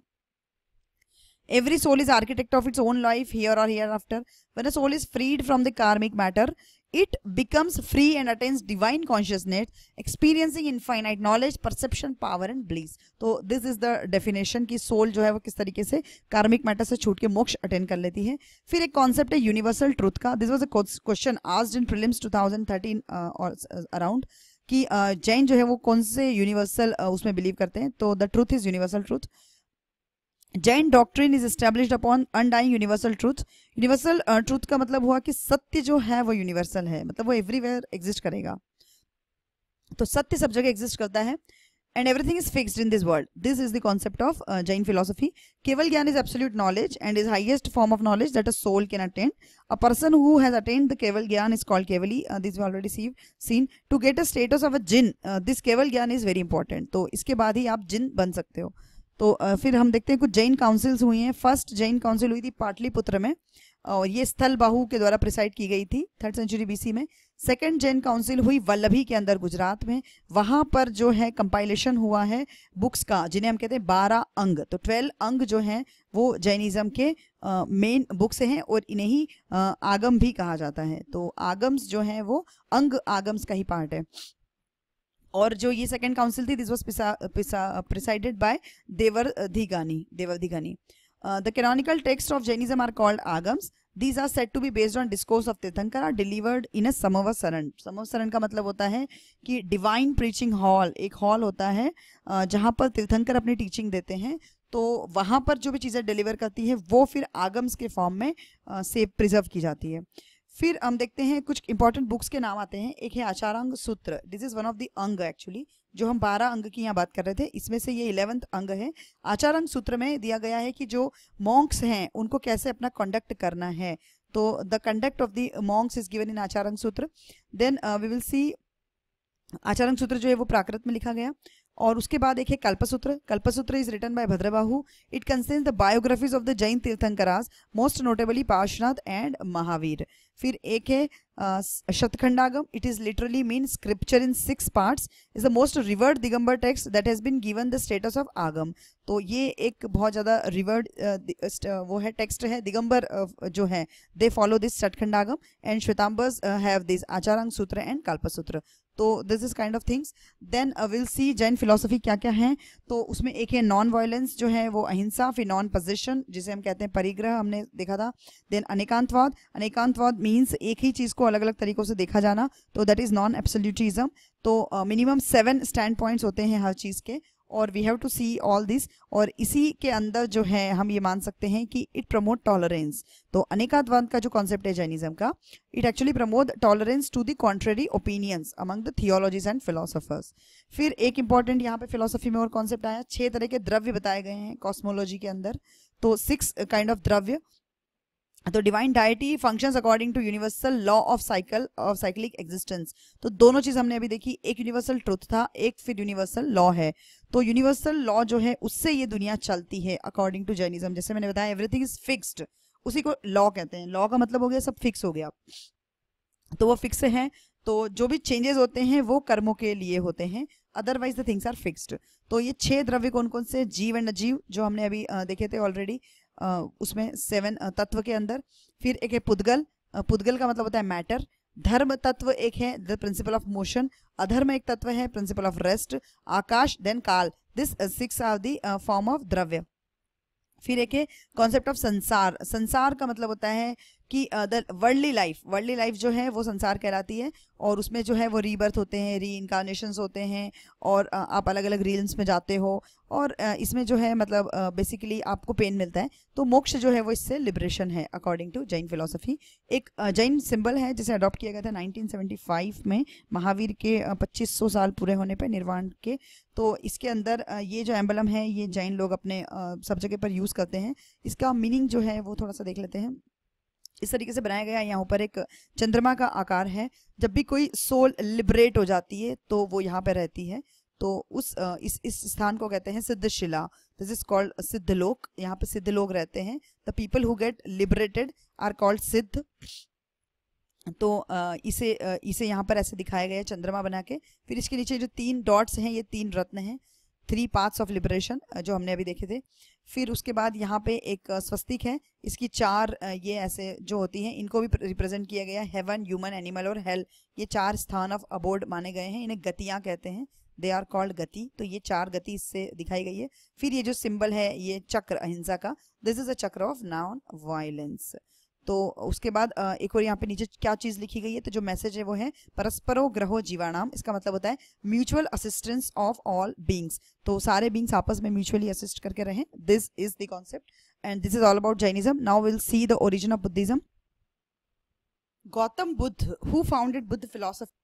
every soul is architect of its own life here और hereafter one a soul is freed from the karmic matter it becomes free and attains divine consciousness experiencing infinite knowledge perception power and bliss तो दिस इज द डेफिनेशन की सोल जो है वो किस तरीके से कार्मिक मैटर से छूट के मोक्ष अटेंड कर लेती है फिर एक कॉन्सेप्ट है यूनिवर्सल ट्रूथ का दिस वॉज अ क्वेश्चन आज in film two thousand thirteen around कि जैन जो है वो कौन से यूनिवर्सल उसमें बिलीव करते हैं तो the truth is universal truth Jain doctrine is establish upon undying universal truth universal truth का मतलब हुआ कि सत्य जो है वो यूनिवर्सल है मतलब वो एवरीवेयर एग्जिस्ट करेगा तो सत्य सब जगह एग्जिस्ट करता है and everything is fixed in this world this is the concept of Jain philosophy kevala jnana is absolute knowledge and is highest form of knowledge that a soul can attend a person who has attend the kevala jnana is called kevali this we already see seen to get a status of a jina this kevala jnana is very important तो इसके बाद ही आप जिन बन सकते हो तो फिर हम देखते हैं कुछ जैन काउंसिल्स हुई हैं फर्स्ट जैन काउंसिल हुई थी पाटलिपुत्र में और ये स्थल बाहू के द्वारा प्रिसाइड की गई थी थर्ड सेंचुरी बीसी में सेकंड जैन काउंसिल हुई वल्लभी के अंदर गुजरात में वहां पर जो है कंपाइलेशन हुआ है बुक्स का जिन्हें हम कहते हैं बारह अंग तो ट्वेल्व अंग जो हैं वो जैनिज़्म के मेन बुक्स हैं और इन्हें ही आगम भी कहा जाता है तो आगम्स जो हैं वो अंग आगम्स का ही पार्ट है और जो ये सेकेंड काउंसिल थी this was presided by Devar Dhigani Devar Dhigani Uh, the canonical texts of Jainism are called Agams. These are said to be based on discourse of Tirthankara delivered in a Samavasaran. Samavasaran का मतलब होता है कि divine preaching hall एक hall होता है uh, जहाँ पर तीर्थंकर अपनी teaching देते हैं तो वहाँ पर जो भी चीज़ें deliver करती है वो फिर आगम्स के फॉर्म में से uh, प्रिजर्व की जाती है फिर हम देखते हैं कुछ इंपॉर्टेंट बुक्स के नाम आते हैं एक है Acharanga Sutra this is one of the Anga actually जो हम बारह अंग की यहाँ बात कर रहे थे इसमें से ये इलेवंथ अंग है आचार अंग सूत्र में दिया गया है कि जो मॉन्क्स हैं उनको कैसे अपना कंडक्ट करना है तो the conduct of the monks is given in Acharanga Sutra then we will see Acharanga Sutra जो है वो प्राकृत में लिखा गया और उसके बाद एक है Kalpasutra Kalpasutra is written by Bhadrabahu it contains the biographies of the Jain Tirthankaras most notably Parshvanath and Mahavir फिर एक है Shatkhandagama it is literally mean scripture in six parts is the most revered Digambar text that has been given the status of Agam तो ये एक बहुत ज़्यादा रिवर्ड वो है टेक्स्ट है दिगंबर जो है they follow this Shatkhandagama and Shvetambars have this Acharanga Sutra and Kalpasutra तो this is kind of things then will see Jain philosophy क्या क्या है तो उसमें एक है नॉन वायलेंस जो है वो अहिंसा फिर नॉन पोजिशन जिसे हम कहते हैं परिग्रह हमने देखा था देन अनेकांतवाद अनेकांतवाद मीन्स एक ही चीज़ को अलग अलग तरीकों से देखा जाना तो दैट इज़ नॉन एब्सोल्यूटिज्म तो मिनिमम सेवन स्टैंड पॉइंट्स होते हैं हर चीज़ के और we have to see all this और इसी के अंदर जो है हम ये मान सकते हैं कि इट प्रमोट टॉलरेंस तो अनेकाद्वाद का जो कॉन्सेप्ट है जैनिज्म का it actually promote tolerance to the contrary opinions among the theologies and philosophers फिर एक इंपॉर्टेंट यहाँ पे फिलोसफी में और कॉन्सेप्ट आया छह तरह के द्रव्य बताए गए हैं कॉस्मोलॉजी के अंदर तो सिक्स काइंड ऑफ द्रव्य तो divine deity functions according to universal law of cycle of cyclic existence तो दोनों चीज हमने अभी देखी एक यूनिवर्सल ट्रुथ था एक फिर यूनिवर्सल लॉ है तो यूनिवर्सल लॉ जो है उससे ये दुनिया चलती है अकॉर्डिंग टू जर्निज्म जैसे मैंने बताया एवरीथिंग इज फिक्सड उसी को लॉ कहते हैं लॉ का मतलब हो गया सब फिक्स हो गया तो वो फिक्स है तो जो भी चेंजेस होते हैं वो कर्मों के लिए होते हैं otherwise the things are fixed तो ये छह द्रव्य कौन कौन से जीव एंड अजीव जो हमने अभी देखे थे ऑलरेडी उसमें सेवन तत्व के अंदर फिर एक है पुद्गल पुद्गल का मतलब होता है मैटर धर्म तत्व एक है द प्रिंसिपल ऑफ मोशन अधर्म एक तत्व है principle of rest akash then kaal this six are the form of dravya फिर एक है कॉन्सेप्ट ऑफ संसार संसार का मतलब होता है कि the worldly life worldly life जो है वो संसार कहलाती है और उसमें जो है वो रीबर्थ होते हैं री इनकारनेशंस होते हैं और uh, आप अलग अलग रील्स में जाते हो और uh, इसमें जो है मतलब बेसिकली uh, आपको पेन मिलता है तो मोक्ष जो है वो इससे लिबरेशन है अकॉर्डिंग टू जैन फिलोसफी एक जैन सिंबल है जिसे अडॉप्ट किया गया था नाइनटीन में महावीर के 2500 साल पूरे होने पर निर्वाण के तो इसके अंदर ये जो एम्बलम है ये जैन लोग अपने सब जगह पर यूज़ करते हैं इसका मीनिंग जो है वो थोड़ा सा देख लेते हैं इस तरीके से बनाया गया यहाँ ऊपर एक चंद्रमा का आकार है जब भी कोई सोल लिबरेट हो जाती है तो वो यहाँ पर रहती है तो उस इस इस स्थान को कहते हैं शिला दिस इज कॉल्ड लोक यहाँ पे सिद्ध लोग रहते हैं the people who get liberated are called Siddha तो इसे इसे यहाँ पर ऐसे दिखाया गया है चंद्रमा बना के फिर इसके नीचे जो तीन डॉट्स हैं ये तीन रत्न हैं थ्री पार्ट्स ऑफ लिबरेशन जो हमने अभी देखे थे फिर उसके बाद यहाँ पे एक स्वस्तिक है इसकी चार ये ऐसे जो होती हैं इनको भी रिप्रेजेंट किया गया है हेवन ह्यूमन एनिमल और हेल ये चार स्थान ऑफ अबोर्ड माने गए हैं इन्हें गतियाँ कहते हैं दे आर कॉल्ड गति तो ये चार गति इससे दिखाई गई है फिर ये जो सिंबल है ये चक्र अहिंसा का दिस इज अ चक्र ऑफ नॉन वायलेंस तो उसके बाद एक और यहाँ पे नीचे क्या चीज़ लिखी गई है तो जो मैसेज है वो है परस्परो ग्रहो जीवाणाम इसका मतलब होता है mutual assistance of all beings तो सारे बींग्स आपस में म्यूचुअली असिस्ट करके रहें this is the concept and this is all about Jainism now will see the origin of Buddhism Gautam Buddha who founded Buddha philosophy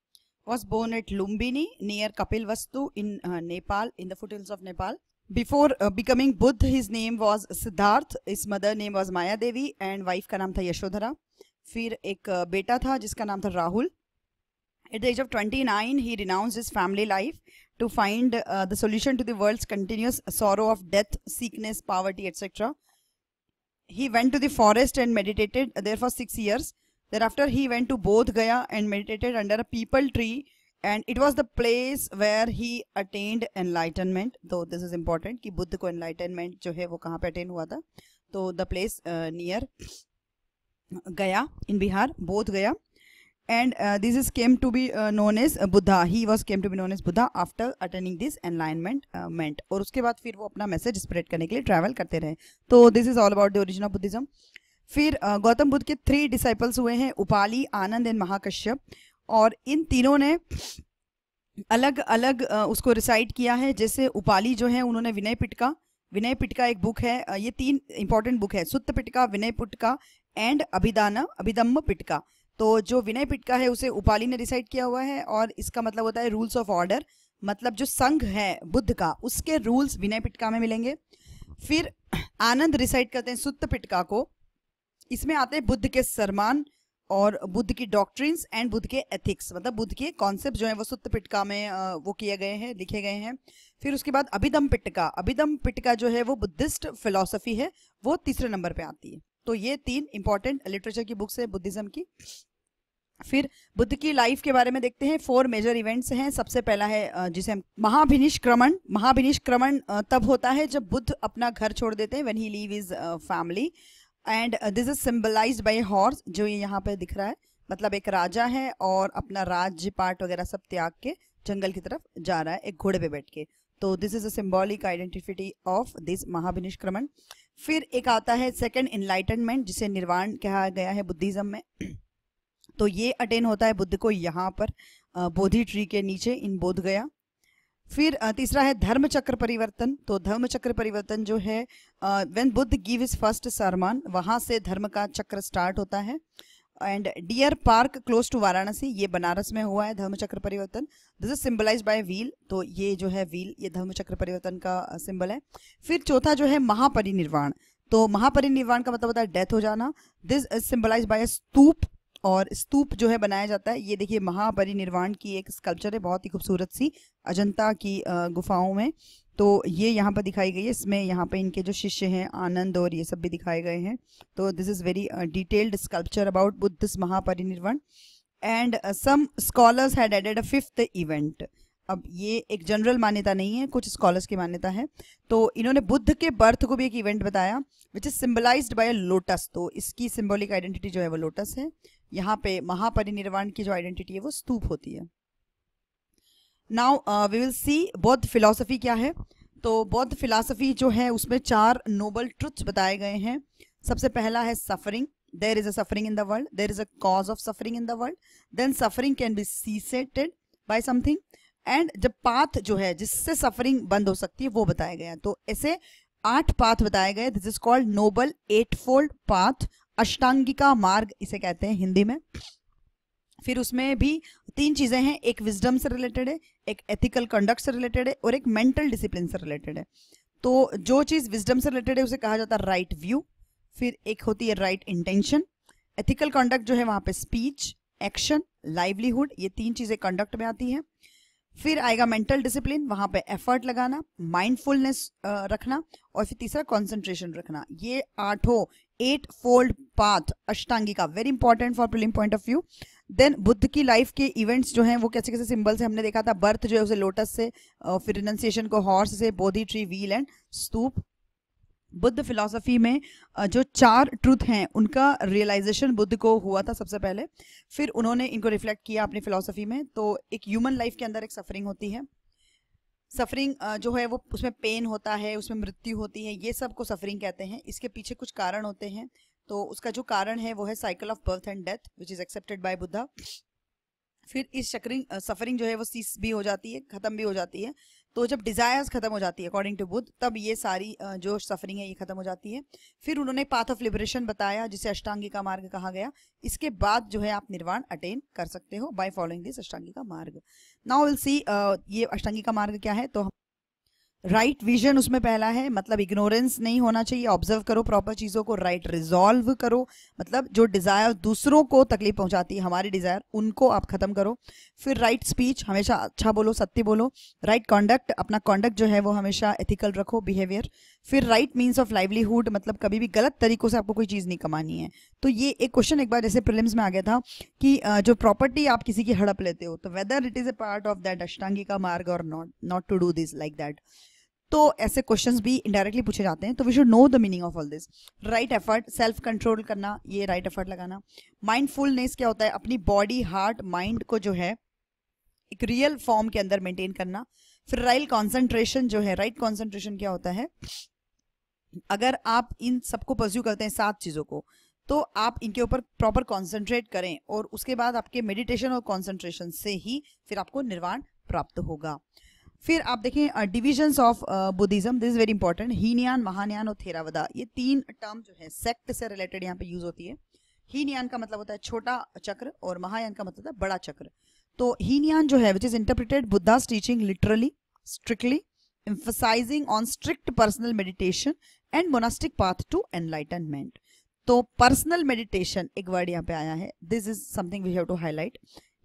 was born at Lumbini near Kapilvastu in uh, Nepal, in the foothills of Nepal. Before uh, becoming Buddha, his name was Siddharth, his mother name was Maya Devi and wife का नाम था यशोधरा फिर एक बेटा था जिसका नाम था At the age of 29, he renounced his family life to find uh, the solution to the world's continuous sorrow of death, sickness, poverty, etc. He went to the forest and meditated there for six years. Thereafter, he went to Bodh Gaya and meditated under a peepal tree and it was the place where he attend enlightenment तो दिस इज इम्पॉर्टेंट कि बुद्ध को एनलाइटनमेंट जो है वो कहाँ पे अटेन हुआ था तो द प्लेस नियर गया इन बिहार बोध गया and uh, this is came to be uh, known as buddha he was came to be known as buddha after attaining this enlightenment uh, meant और उसके बाद फिर वो अपना मैसेज स्प्रेड करने के लिए ट्रैवल करते रहे तो this is all about the origin of Buddhism फिर uh, गौतम बुद्ध के थ्री डिसाइपल्स हुए हैं उपाली आनंद एंड महाकश्यप और इन तीनों ने अलग अलग उसको रिसाइट किया है जैसे उपाली जो है उन्होंने विनय पिटका विनय पिटका एक बुक है ये तीन इंपॉर्टेंट बुक है सुत्त पिटका विनय पुटका एंड अभिदान अभिदम्म पिटका तो जो विनय पिटका है उसे उपाली ने रिसाइट किया हुआ है और इसका मतलब होता है रूल्स ऑफ ऑर्डर मतलब जो संघ है बुद्ध का उसके रूल्स विनय पिटका में मिलेंगे फिर आनंद रिसाइड करते हैं सुत्त पिटका को इसमें आते हैं बुद्ध के सरमान और बुद्ध की डॉक्ट्रिन्स एंड बुद्ध के एथिक्स मतलब बुद्ध के कॉन्सेप्ट जो है वो सुत्त पिटका में वो किए गए हैं लिखे गए हैं फिर उसके बाद अभिदम पिटका अभिदम पिटका जो है वो बुद्धिस्ट फिलोसफी है वो तीसरे नंबर पे आती है तो ये तीन इंपॉर्टेंट लिटरेचर की बुक्स है बुद्धिज्म की फिर बुद्ध की लाइफ के बारे में देखते हैं फोर मेजर इवेंट्स हैं सबसे पहला है जिसे हम महाभिनिष्क्रमण महाभिनिष्क्रमण तब होता है जब बुद्ध अपना घर छोड़ देते हैं when he leave his family and this is symbolize by horse जो ये यहाँ पे दिख रहा है मतलब एक राजा है और अपना राज्य पाठ वगैरह सब त्याग के जंगल की तरफ जा रहा है एक घोड़े पे बैठ के तो this is a symbolic identity of this Mahabhinishkramana फिर एक आता है सेकेंड इनलाइटनमेंट जिसे निर्वाण कहा गया है बुद्धिज्म में तो ये अटेन होता है बुद्ध को यहाँ पर बोधि ट्री के नीचे इन बोध गया फिर तीसरा है धर्म चक्र परिवर्तन तो धर्म चक्र परिवर्तन जो है when Buddha give his first sermon वहां से धर्म का चक्र स्टार्ट होता है and deer park close to Varanasi ये बनारस में हुआ है Dharma Chakra Parivartan this is symbolize by wheel तो ये जो है व्हील ये धर्म चक्र परिवर्तन का सिंबल है फिर चौथा जो है महापरिनिर्वाण तो महापरिनिर्वाण का मतलब होता है डेथ हो जाना this is symbolize by stupa और स्तूप जो है बनाया जाता है ये देखिए महापरिनिर्वाण की एक स्कल्पचर है बहुत ही खूबसूरत सी अजंता की गुफाओं में तो ये यहाँ पर दिखाई गई है इसमें यहाँ पे इनके जो शिष्य हैं आनंद और ये सब भी दिखाए गए हैं तो this is very detailed sculpture about Buddha Mahaparinirvana and some scholars had added a fifth event अब ये एक जनरल मान्यता नहीं है कुछ स्कॉलर्स की मान्यता है तो इन्होंने बुद्ध के बर्थ को भी एक इवेंट बताया which is symbolized by a lotus तो इसकी सिम्बॉलिक आइडेंटिटी जो है वो लोटस है यहाँ पे महापरिनिर्वाण की जो आइडेंटिटी है वो स्तूप होती है नाउ वी विल सी बौद्ध फिलोसफी क्या है तो बौद्ध फिलोसफी जो है उसमें चार नोबल ट्रुथ्स बताए गए हैं सबसे पहला है suffering there is a suffering in the world there is a cause of suffering in the world then suffering can be ceased by something and जब पाथ जो है जिससे सफरिंग बंद हो सकती है वो बताया गया तो ऐसे आठ पाथ बताए गए this is called noble eight fold path Ashtangika Marg इसे कहते हैं हिंदी में फिर उसमें भी तीन चीज़ें हैं एक विजडम से रिलेटेड है एक एथिकल कंडक्ट से रिलेटेड है और एक मेंटल डिसिप्लिन से रिलेटेड है तो जो चीज़ विजडम से रिलेटेड है उसे कहा जाता है राइट व्यू फिर एक होती है राइट इंटेंशन एथिकल कंडक्ट जो है वहाँ पे स्पीच एक्शन लाइवलीहुड ये तीन चीज़ें कंडक्ट में आती हैं फिर आएगा मेंटल डिसिप्लिन वहाँ पर एफर्ट लगाना माइंडफुलनेस रखना और फिर तीसरा कॉन्सेंट्रेशन रखना ये आठों eight fold path Ashtangika very important for prelim point of view then Buddha की लाइफ के इवेंट्स जो हैं वो कैसे कैसे सिंबल्स हमने देखा था बर्थ जो है उसे लोटस से फिर रिनंसिएशन को हॉर्स से Bodhi tree wheel and stupa Buddha philosophy में जो चार ट्रूथ हैं उनका रियलाइजेशन बुद्ध को हुआ था सबसे पहले फिर उन्होंने इनको रिफ्लेक्ट किया अपनी फिलॉसफी में तो एक ह्यूमन लाइफ के अंदर एक सफरिंग होती है सफरिंग जो है वो उसमें पेन होता है उसमें मृत्यु होती है ये सब को सफरिंग कहते हैं इसके पीछे कुछ कारण होते हैं तो उसका जो कारण है वो है cycle of birth and death which is accepted by Buddha फिर इस शकरिंग सफरिंग जो है वो सीस भी हो जाती है खत्म भी हो जाती है तो जब डिजायर्स खत्म हो जाती है अकॉर्डिंग टू बुद्ध तब ये सारी जो सफरिंग है ये खत्म हो जाती है फिर उन्होंने पाथ ऑफ लिबरेशन बताया जिसे अष्टांगी का मार्ग कहा गया इसके बाद जो है आप निर्वाण अटेन कर सकते हो बाय फॉलोइंग दिस अष्टांगी का मार्ग नाउ विल सी ये अष्टांगी का मार्ग क्या है तो राइट right विजन उसमें पहला है मतलब इग्नोरेंस नहीं होना चाहिए ऑब्जर्व करो प्रॉपर चीज़ों को राइट right रिजॉल्व करो मतलब जो डिज़ायर दूसरों को तकलीफ पहुंचाती है हमारी डिज़ायर उनको आप ख़त्म करो फिर राइट right स्पीच हमेशा अच्छा बोलो सत्य बोलो राइट right कॉन्डक्ट अपना कॉन्डक्ट जो है वो हमेशा एथिकल रखो बिहेवियर फिर राइट मीन्स ऑफ लाइवलीहुड मतलब कभी भी गलत तरीकों से आपको कोई चीज़ नहीं कमानी है तो ये एक क्वेश्चन एक बार जैसे प्रिलिम्स में आ गया था कि जो प्रॉपर्टी आप किसी की हड़प लेते हो तो whether it is a part of that Ashtangika Marg और not not to do this like that तो ऐसे क्वेश्चंस भी इंडायरेक्टली पूछे जाते हैं तो we should know the meaning of all this right effort self control करना ये राइट right एफर्ट लगाना माइंडफुलनेस क्या होता है अपनी बॉडी हार्ट माइंड को जो है एक रियल फॉर्म के अंदर मेंटेन करना फिर राइट कॉन्सेंट्रेशन जो है राइट right कॉन्सेंट्रेशन क्या होता है अगर आप इन सबको परस्यू करते हैं सात चीज़ों को तो आप इनके ऊपर प्रॉपर कॉन्सेंट्रेट करें और उसके बाद आपके मेडिटेशन और कॉन्सेंट्रेशन से ही फिर आपको निर्वाण प्राप्त होगा फिर आप देखें divisions of Buddhism this is very important Hinayana Mahayana और थेरावदा ये तीन टर्म जो है सेक्ट से रिलेटेड यहाँ पे यूज होती है हीनयान का मतलब होता है छोटा चक्र और महायान का मतलब होता है बड़ा चक्र तो हीनयान जो है which is interpreted Buddha's teaching literally strictly emphasizing on strict personal meditation and monastic path to enlightenment तो पर्सनल मेडिटेशन एक वर्ड यहाँ पे आया है this is something we have to highlight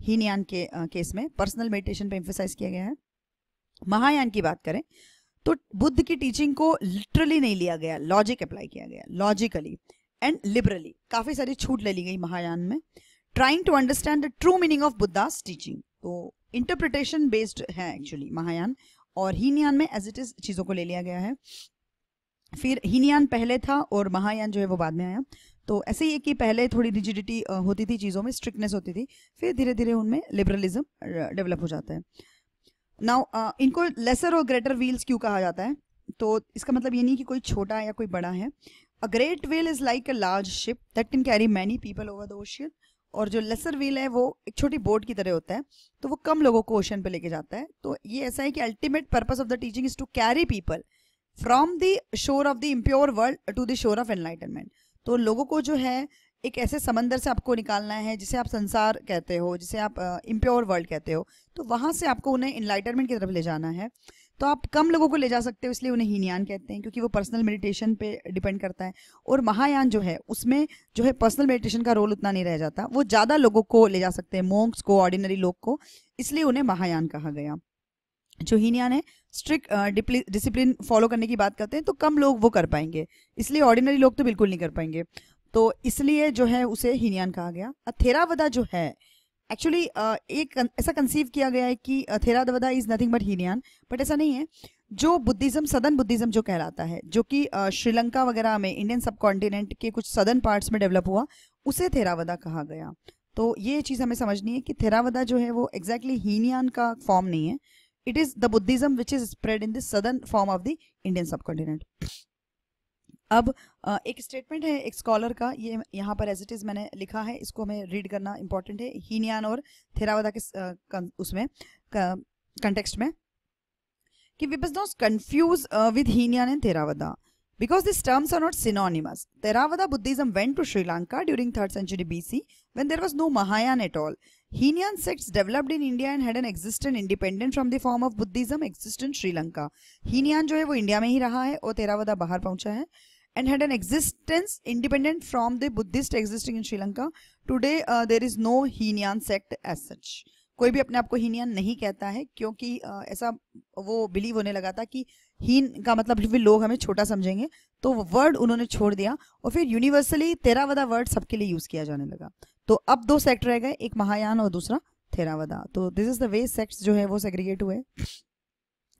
Hinayana के केस में पर्सनल मेडिटेशन पे एम्फोसाइज किया गया है महायान की बात करें तो बुद्ध की टीचिंग को लिटरली नहीं लिया गया लॉजिक अप्लाई किया गया लॉजिकली एंड लिबरली काफी सारी छूट ले ली गई महायान में trying to understand the true meaning of Buddha's teaching तो इंटरप्रिटेशन बेस्ड है एक्चुअली महायान और हीनयान में एज इट इज चीजों को ले लिया गया है फिर हीनयान पहले था और महायान जो है वो बाद में आया तो ऐसे ही है कि पहले थोड़ी रिजिडिटी होती थी चीज़ों में स्ट्रिक्टनेस होती थी फिर धीरे धीरे उनमें लिबरलिज्म डेवलप हो जाता है नाउ इनको लेसर और ग्रेटर व्हील्स क्यों कहा जाता है तो इसका मतलब ये नहीं कि कोई छोटा या कोई बड़ा है a great wheel is like a large ship that can carry many people over the ocean और जो लेसर व्हील है वो एक छोटी बोट की तरह होता है तो वो कम लोगों को ओशन पर लेके जाता है तो ये ऐसा है कि ultimate purpose of the teaching is to carry people from the shore of the impure world to the shore of enlightenment तो लोगों को जो है एक ऐसे समंदर से आपको निकालना है जिसे आप संसार कहते हो जिसे आप इम्प्योर वर्ल्ड कहते हो तो वहाँ से आपको उन्हें इन्लाइटनमेंट की तरफ ले जाना है तो आप कम लोगों को ले जा सकते हो इसलिए उन्हें हीनयान कहते हैं क्योंकि वो पर्सनल मेडिटेशन पे डिपेंड करता है और महायान जो है उसमें जो है पर्सनल मेडिटेशन का रोल उतना नहीं रह जाता वो ज़्यादा लोगों को ले जा सकते हैं मोंग्स को ऑर्डिनरी लोग को इसलिए उन्हें महायान कहा गया जो हीनियान है स्ट्रिक्ट डिसिप्लिन फॉलो करने की बात करते हैं तो कम लोग वो कर पाएंगे इसलिए ऑर्डिनरी लोग तो बिल्कुल नहीं कर पाएंगे तो इसलिए जो है उसे हीनियान कहा गया थेरावदा जो है एक्चुअली एक ऐसा कंसीव किया गया है कि Theravada is nothing but Hinayana but ऐसा नहीं है जो बुद्धिज्म सदन बुद्धिज्म जो कहलाता है जो कि श्रीलंका वगैरह में इंडियन सब कॉन्टिनेंट के कुछ सदन पार्ट्स में डेवलप हुआ उसे थेरावदा कहा गया तो ये चीज़ हमें समझनी है कि थेरावदा जो है वो एग्जैक्टली exactly हीनियान का फॉर्म नहीं है it is the buddhism which is spread in the southern form of the indian subcontinent अब एक स्टेटमेंट है एक स्कॉलर का ये यहाँ पर एज इट इज मैंने लिखा है इसको हमें रीड करना इंपॉर्टेंट है हीनियान और थेरावदा के उसमें कंटेक्स्ट में कि विपज not confuse with Hinayana and Theravada Because these terms are not synonymous, Theravada Buddhism went to Sri Lanka during 3rd century BC when there was no Mahayana at all. hinayan sects developed in India and had an existence independent from the form of Buddhism existent Sri Lanka. hinayan jo hai wo india mein hi raha hai aur Theravada bahar pahuncha hai and had an existence independent from the Buddhist existing in Sri Lanka. Today uh, there is no hinayan sect as such. कोई भी अपने आप को हीनियन नहीं कहता है क्योंकि ऐसा वो बिलीव होने लगा था कि हीन का मतलब भी लोग हमें छोटा समझेंगे तो वर्ड उन्होंने छोड़ दिया और फिर यूनिवर्सली तेरावदा वर्ड सबके लिए यूज किया जाने लगा तो अब दो सेक्ट रह गए एक महायान और दूसरा थेरावदा तो this is the way sect जो है वो सेग्रीगेट हुए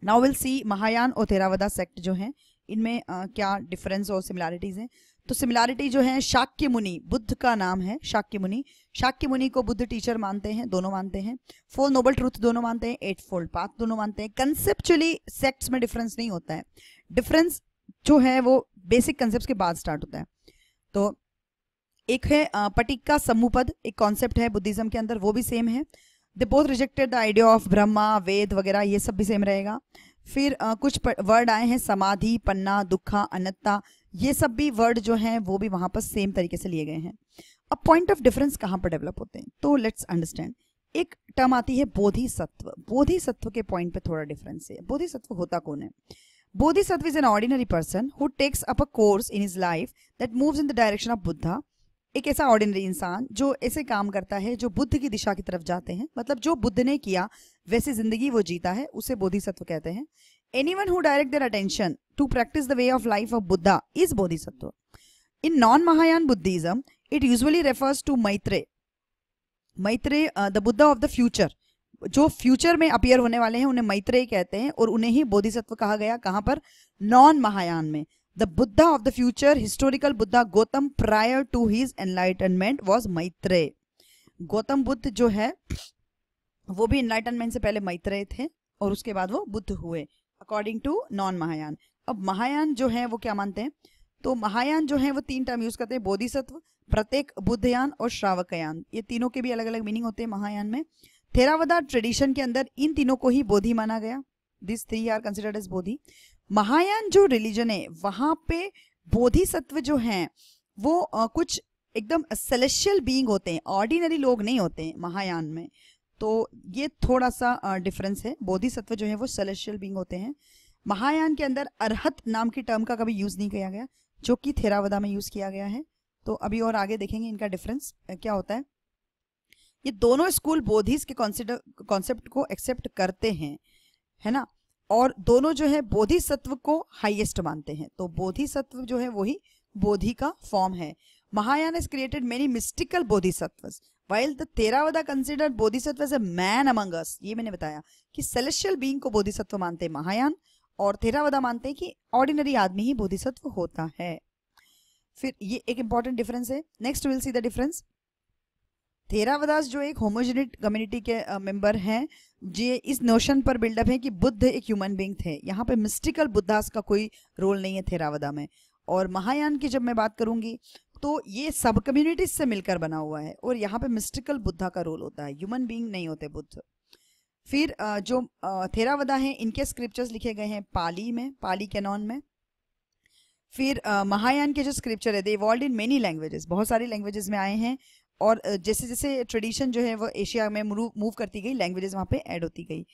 नाउ विल सी महायान और थेरावदा सेक्ट जो है इनमें क्या डिफरेंस और सिमिलैरिटीज हैं तो सिमिलैरिटी जो है शाक्य मुनि बुद्ध का नाम है शाक्य मुनि शाक्य मुनि को बुद्ध टीचर मानते हैं दोनों मानते हैं फोर नोबल ट्रूथ दोनों मानते हैं एट फोल्ड पाथ दोनों मानते हैं कंसेप्चुअली सेक्ट्स में डिफरेंस नहीं होता है डिफरेंस जो है वो बेसिक कंसेप्ट के बाद स्टार्ट होता है तो एक है पटिक्का समूपद एक कॉन्सेप्ट है बुद्धिज्म के अंदर वो भी सेम है they both rejected the idea of Brahma Veda वगैरह ये सब भी सेम रहेगा फिर आ, कुछ वर्ड आए हैं समाधि पन्ना दुखा अनत्ता ये सब भी वर्ड जो हैं वो भी वहां पर सेम तरीके से लिए गए हैं अब पॉइंट ऑफ डिफरेंस कहाँ पर डेवलप होते हैं तो लेट्स अंडरस्टैंड एक टर्म आती है बोधि सत्व बोधि सत्व के पॉइंट पे थोड़ा डिफरेंस है बोधि सत्व होता कौन है Bodhisattva is an ordinary person who takes up a course in his life that moves in the direction of Buddha एक ऐसा ऑर्डिनरी इंसान जो ऐसे काम करता है जो बुद्ध की दिशा की तरफ जाते हैं मतलब जो बुद्ध ने किया वैसे जिंदगी वो जीता है उसे बोधिसत्व कहते हैं anyone who direct their attention to practice the way of life of Buddha is Bodhisattva. In non-Mahayana Buddhism, it usually refers to Maitreya. Maitreya, uh, the Buddha of the future. जो फ्यूचर में अपियर होने वाले हैं उन्हें मैत्रेय कहते हैं और उन्हें ही बोधिसत्व कहा गया कहां पर नॉन महायान में the Buddha of the future historical Buddha Gautam prior to his enlightenment was Maitreya Gautam Buddha जो है वो भी एनलाइटनमेंट से पहले मैत्रेय थे और उसके बाद वो बुद्ध हुए अकॉर्डिंग टू नॉन महायान अब महायान जो है वो क्या मानते हैं तो महायान जो है वो तीन टर्म यूज करते हैं बोधिसत्व प्रत्येक बुद्धयान और श्रावकयान ये तीनों के भी अलग अलग मीनिंग होते हैं महायान में थेरावदा ट्रेडिशन के अंदर इन तीनों को ही बोधि माना गया this three are considered as Bodhi Mahayana जो रिलीजन है वहां पे बोधि सत्व जो है वो आ, कुछ एकदम सेलेशियल बींग होते हैं ऑर्डिनरी लोग नहीं होते महायान में तो ये थोड़ा सा डिफरेंस है बोधिसत्व जो है वो सेलेशियल बींग होते हैं महायान के अंदर अरहत नाम की टर्म का कभी यूज़ नहीं किया गया जो कि थेरावदा में यूज़ किया गया है तो अभी और आगे देखेंगे इनका डिफरेंस क्या होता है ये दोनों स्कूल बोधिस के कॉन्सेप्ट को एक्सेप्ट करते हैं है ना और दोनों जो है बोधिसत्व को हाईएस्ट मानते हैं तो बोधिसत्व जो है वही बोधि का फॉर्म है Mahayana is created many mystical Bodhisattva while the Theravada consider Bodhisattva as a man among us ये मैंने बताया कि सेलेशियल बींग को बोधिसत्व मानते हैं महायान और तेरावदा मानते हैं कि ऑर्डिनरी आदमी ही बोधिसत्व होता है फिर ये एक इंपॉर्टेंट डिफरेंस है next will see the difference Theravadas जो एक होमोजेनिट कम्युनिटी के मेंबर uh, हैं जे इस नोशन पर बिल्डअप है कि बुद्ध एक ह्यूमन बींग थे यहाँ पे मिस्टिकल बुद्धास का कोई रोल नहीं है थेरावदा में और महायान की जब मैं बात करूंगी तो ये सब कम्युनिटीज से मिलकर बना हुआ है और यहाँ पे मिस्टिकल बुद्धा का रोल होता है ह्यूमन बीइंग नहीं होते बुद्ध फिर जो थेरावदा हैं इनके स्क्रिप्चर्स लिखे गए हैं पाली में पाली कैनॉन में फिर महायान के जो स्क्रिप्चर है they evolve in many languages बहुत सारी लैंग्वेजेस में आए हैं और जैसे जैसे ट्रेडिशन जो है वो एशिया में मूव करती गई लैंग्वेजेस वहाँ पे ऐड होती गई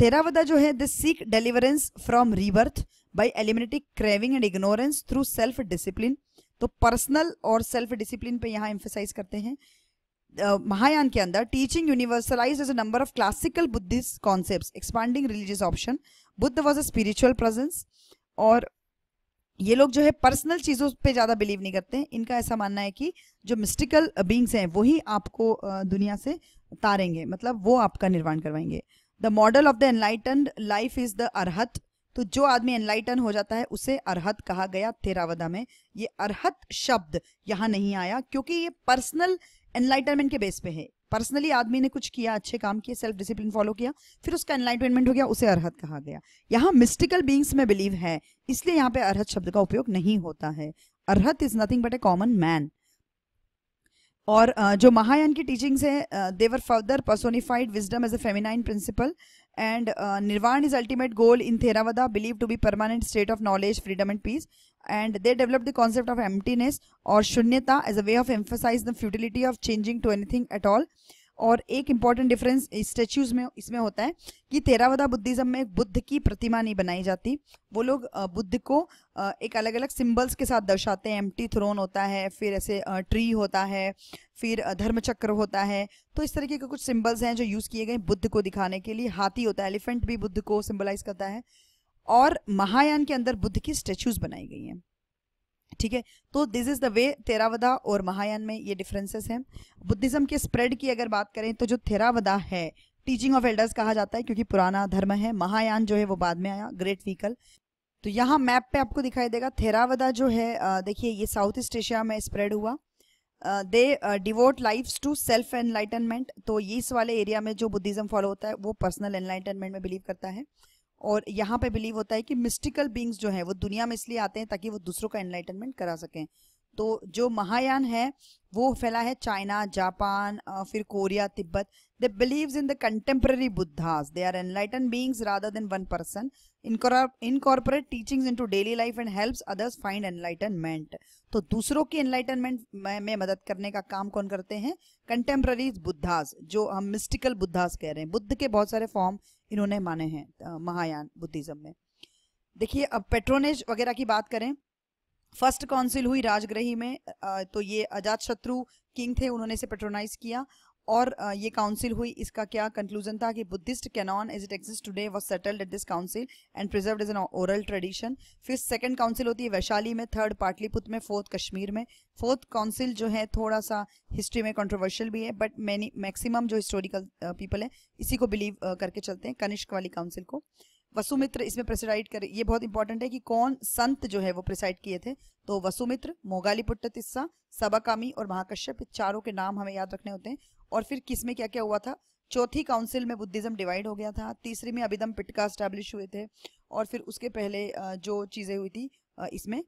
थेरावदा जो है this seek deliverance from rebirth by eliminating craving and ignorance through self discipline तो पर्सनल और सेल्फ डिसिप्लिन पे यहाँ एम्फेसाइज करते हैं महायान के अंदर teaching universalize as a number of classical Buddhist concept expanding religious option Buddha was a spiritual presence और ये लोग जो है पर्सनल चीज़ों पे ज़्यादा बिलीव नहीं करते हैं इनका ऐसा मानना है कि जो मिस्टिकल बींग्स हैं वही आपको दुनिया से तारेंगे मतलब वो आपका निर्माण करवाएंगे the model of the enlighten life is the Arhat तो जो आदमी एनलाइटन हो जाता है उसे अरहत कहा गया थेरावदा में ये अरहत शब्द यहाँ नहीं आया क्योंकि ये पर्सनल एनलाइटनमेंट के बेस पे है पर्सनली आदमी ने कुछ किया अच्छे काम किए सेल्फ डिसिप्लिन फॉलो किया फिर उसका एनलाइटमेंट हो गया उसे अरहत कहा गया यहाँ मिस्टिकल बींग्स में बिलीव है इसलिए यहाँ पे अरहत शब्द का उपयोग नहीं होता है Arhat is nothing but a common man और जो महायान की टीचिंग्स है they have further personified wisdom as a feminine principle and uh, is ultimate goal in Theravada believed to be permanent state of knowledge, freedom and peace and they developed the concept of emptiness or shunyata as a way of emphasizing the futility of changing to anything at all और एक इम्पॉर्टेंट डिफरेंस स्टेच्यूज में इसमें होता है कि तेरावदा बुद्धिज्म में बुद्ध की प्रतिमा नहीं बनाई जाती वो लोग बुद्ध को एक अलग अलग सिंबल्स के साथ दर्शाते हैं एम्प्टी थ्रोन होता है फिर ऐसे ट्री होता है फिर धर्मचक्र होता है तो इस तरीके के कुछ सिंबल्स हैं जो यूज़ किए गए बुद्ध को दिखाने के लिए हाथी होता है एलिफेंट भी बुद्ध को सिम्बलाइज करता है और महायान के अंदर बुद्ध की स्टेच्यूज बनाई गई हैं ठीक है तो this is the way Theravada और महायान में ये डिफरेंसेस हैं बुद्धिज़्म के स्प्रेड की अगर बात करें तो जो थेरावदा है टीचिंग ऑफ एल्डर्स कहा जाता है क्योंकि पुराना धर्म है महायान जो है वो बाद में आया ग्रेट व्हीकल तो यहाँ मैप पे आपको दिखाई देगा थेरावदा जो है देखिए ये साउथ ईस्ट एशिया में स्प्रेड हुआ they devote life to self enlightenment तो ये इस वाले एरिया में जो बुद्धिज्म फॉलो होता है वो पर्सनल एनलाइटनमेंट में बिलीव करता है और यहाँ पे बिलीव होता है कि मिस्टिकल बींग्स जो है वो दुनिया में इसलिए आते हैं ताकि वो दूसरों का एनलाइटनमेंट करा सकें तो जो महायान है वो फैला है चाइना जापान फिर Korea Tibet they believe in the contemporary Buddhas they are enlighten beings rather than one person incorporate teachings into daily life and helps others find enlightenment तो दूसरों की एनलाइटनमेंट में मदद करने का काम कौन करते हैं कंटेम्प्रेरी बुद्धास जो हम मिस्टिकल बुद्धास कह रहे हैं बुद्ध के बहुत सारे फॉर्म इन्होंने माने हैं महायान बुद्धिज्म में देखिए अब पेट्रोनेज वगैरह की बात करें फर्स्ट काउंसिल हुई राजग्रही में तो ये अजात शत्रु किंग थे उन्होंने इसे पेट्रोनाइज किया और ये काउंसिल हुई इसका क्या कंक्लूजन था कि Buddhist canon as it exist today was settled at this council and preserve as an oral tradition फिर सेकंड काउंसिल होती है वैशाली में थर्ड पाटलिपुत में फोर्थ कश्मीर में फोर्थ काउंसिल जो है थोड़ा सा हिस्ट्री में कॉन्ट्रोवर्शियल भी है बट मैनी मैक्सिमम जो हिस्टोरिकल पीपल है इसी को बिलीव करके चलते हैं कनिष्क वाली काउंसिल को वसुमित्र इसमें प्रेसिडाइड करे ये बहुत इंपॉर्टेंट है कि कौन संत जो है वो प्रेसाइड किए थे तो वसुमित्र मोगालीपुट्ट तिस्सा सबाकामी और महाकश्यप चारों के नाम हमें याद रखने होते हैं और फिर किस में क्या क्या हुआ था चौथी काउंसिल में बुद्धिज्म डिवाइड हो गया था तीसरी में अभिदम पिटका स्टैब्लिश हुए थे और फिर उसके पहले जो चीज़ें हुई थी इसमें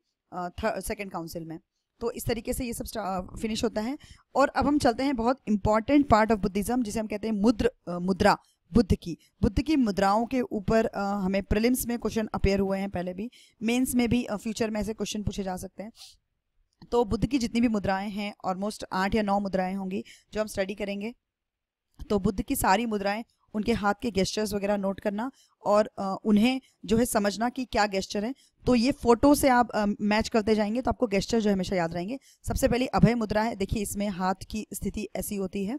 सेकेंड काउंसिल में तो इस तरीके से ये सब फिनिश होता है और अब हम चलते हैं बहुत इंपॉर्टेंट पार्ट ऑफ बुद्धिज्म जिसे हम कहते हैं मुद्र मुद्रा बुद्ध की बुद्ध की मुद्राओं के ऊपर हमें प्रिलिम्स में क्वेश्चन अपेयर हुए हैं पहले भी मेंस में भी फ्यूचर में ऐसे क्वेश्चन पूछे जा सकते हैं तो बुद्ध की जितनी भी मुद्राएं हैं ऑलमोस्ट आठ या नौ मुद्राएं होंगी जो हम स्टडी करेंगे तो बुद्ध की सारी मुद्राएं उनके हाथ के गेस्टर्स वगैरह नोट करना और उन्हें जो है समझना कि क्या गेस्चर है तो ये फोटो से आप मैच करते जाएंगे तो आपको गेस्चर जो हमेशा याद रहेंगे सबसे पहले अभय मुद्रा है देखिए इसमें हाथ की स्थिति ऐसी होती है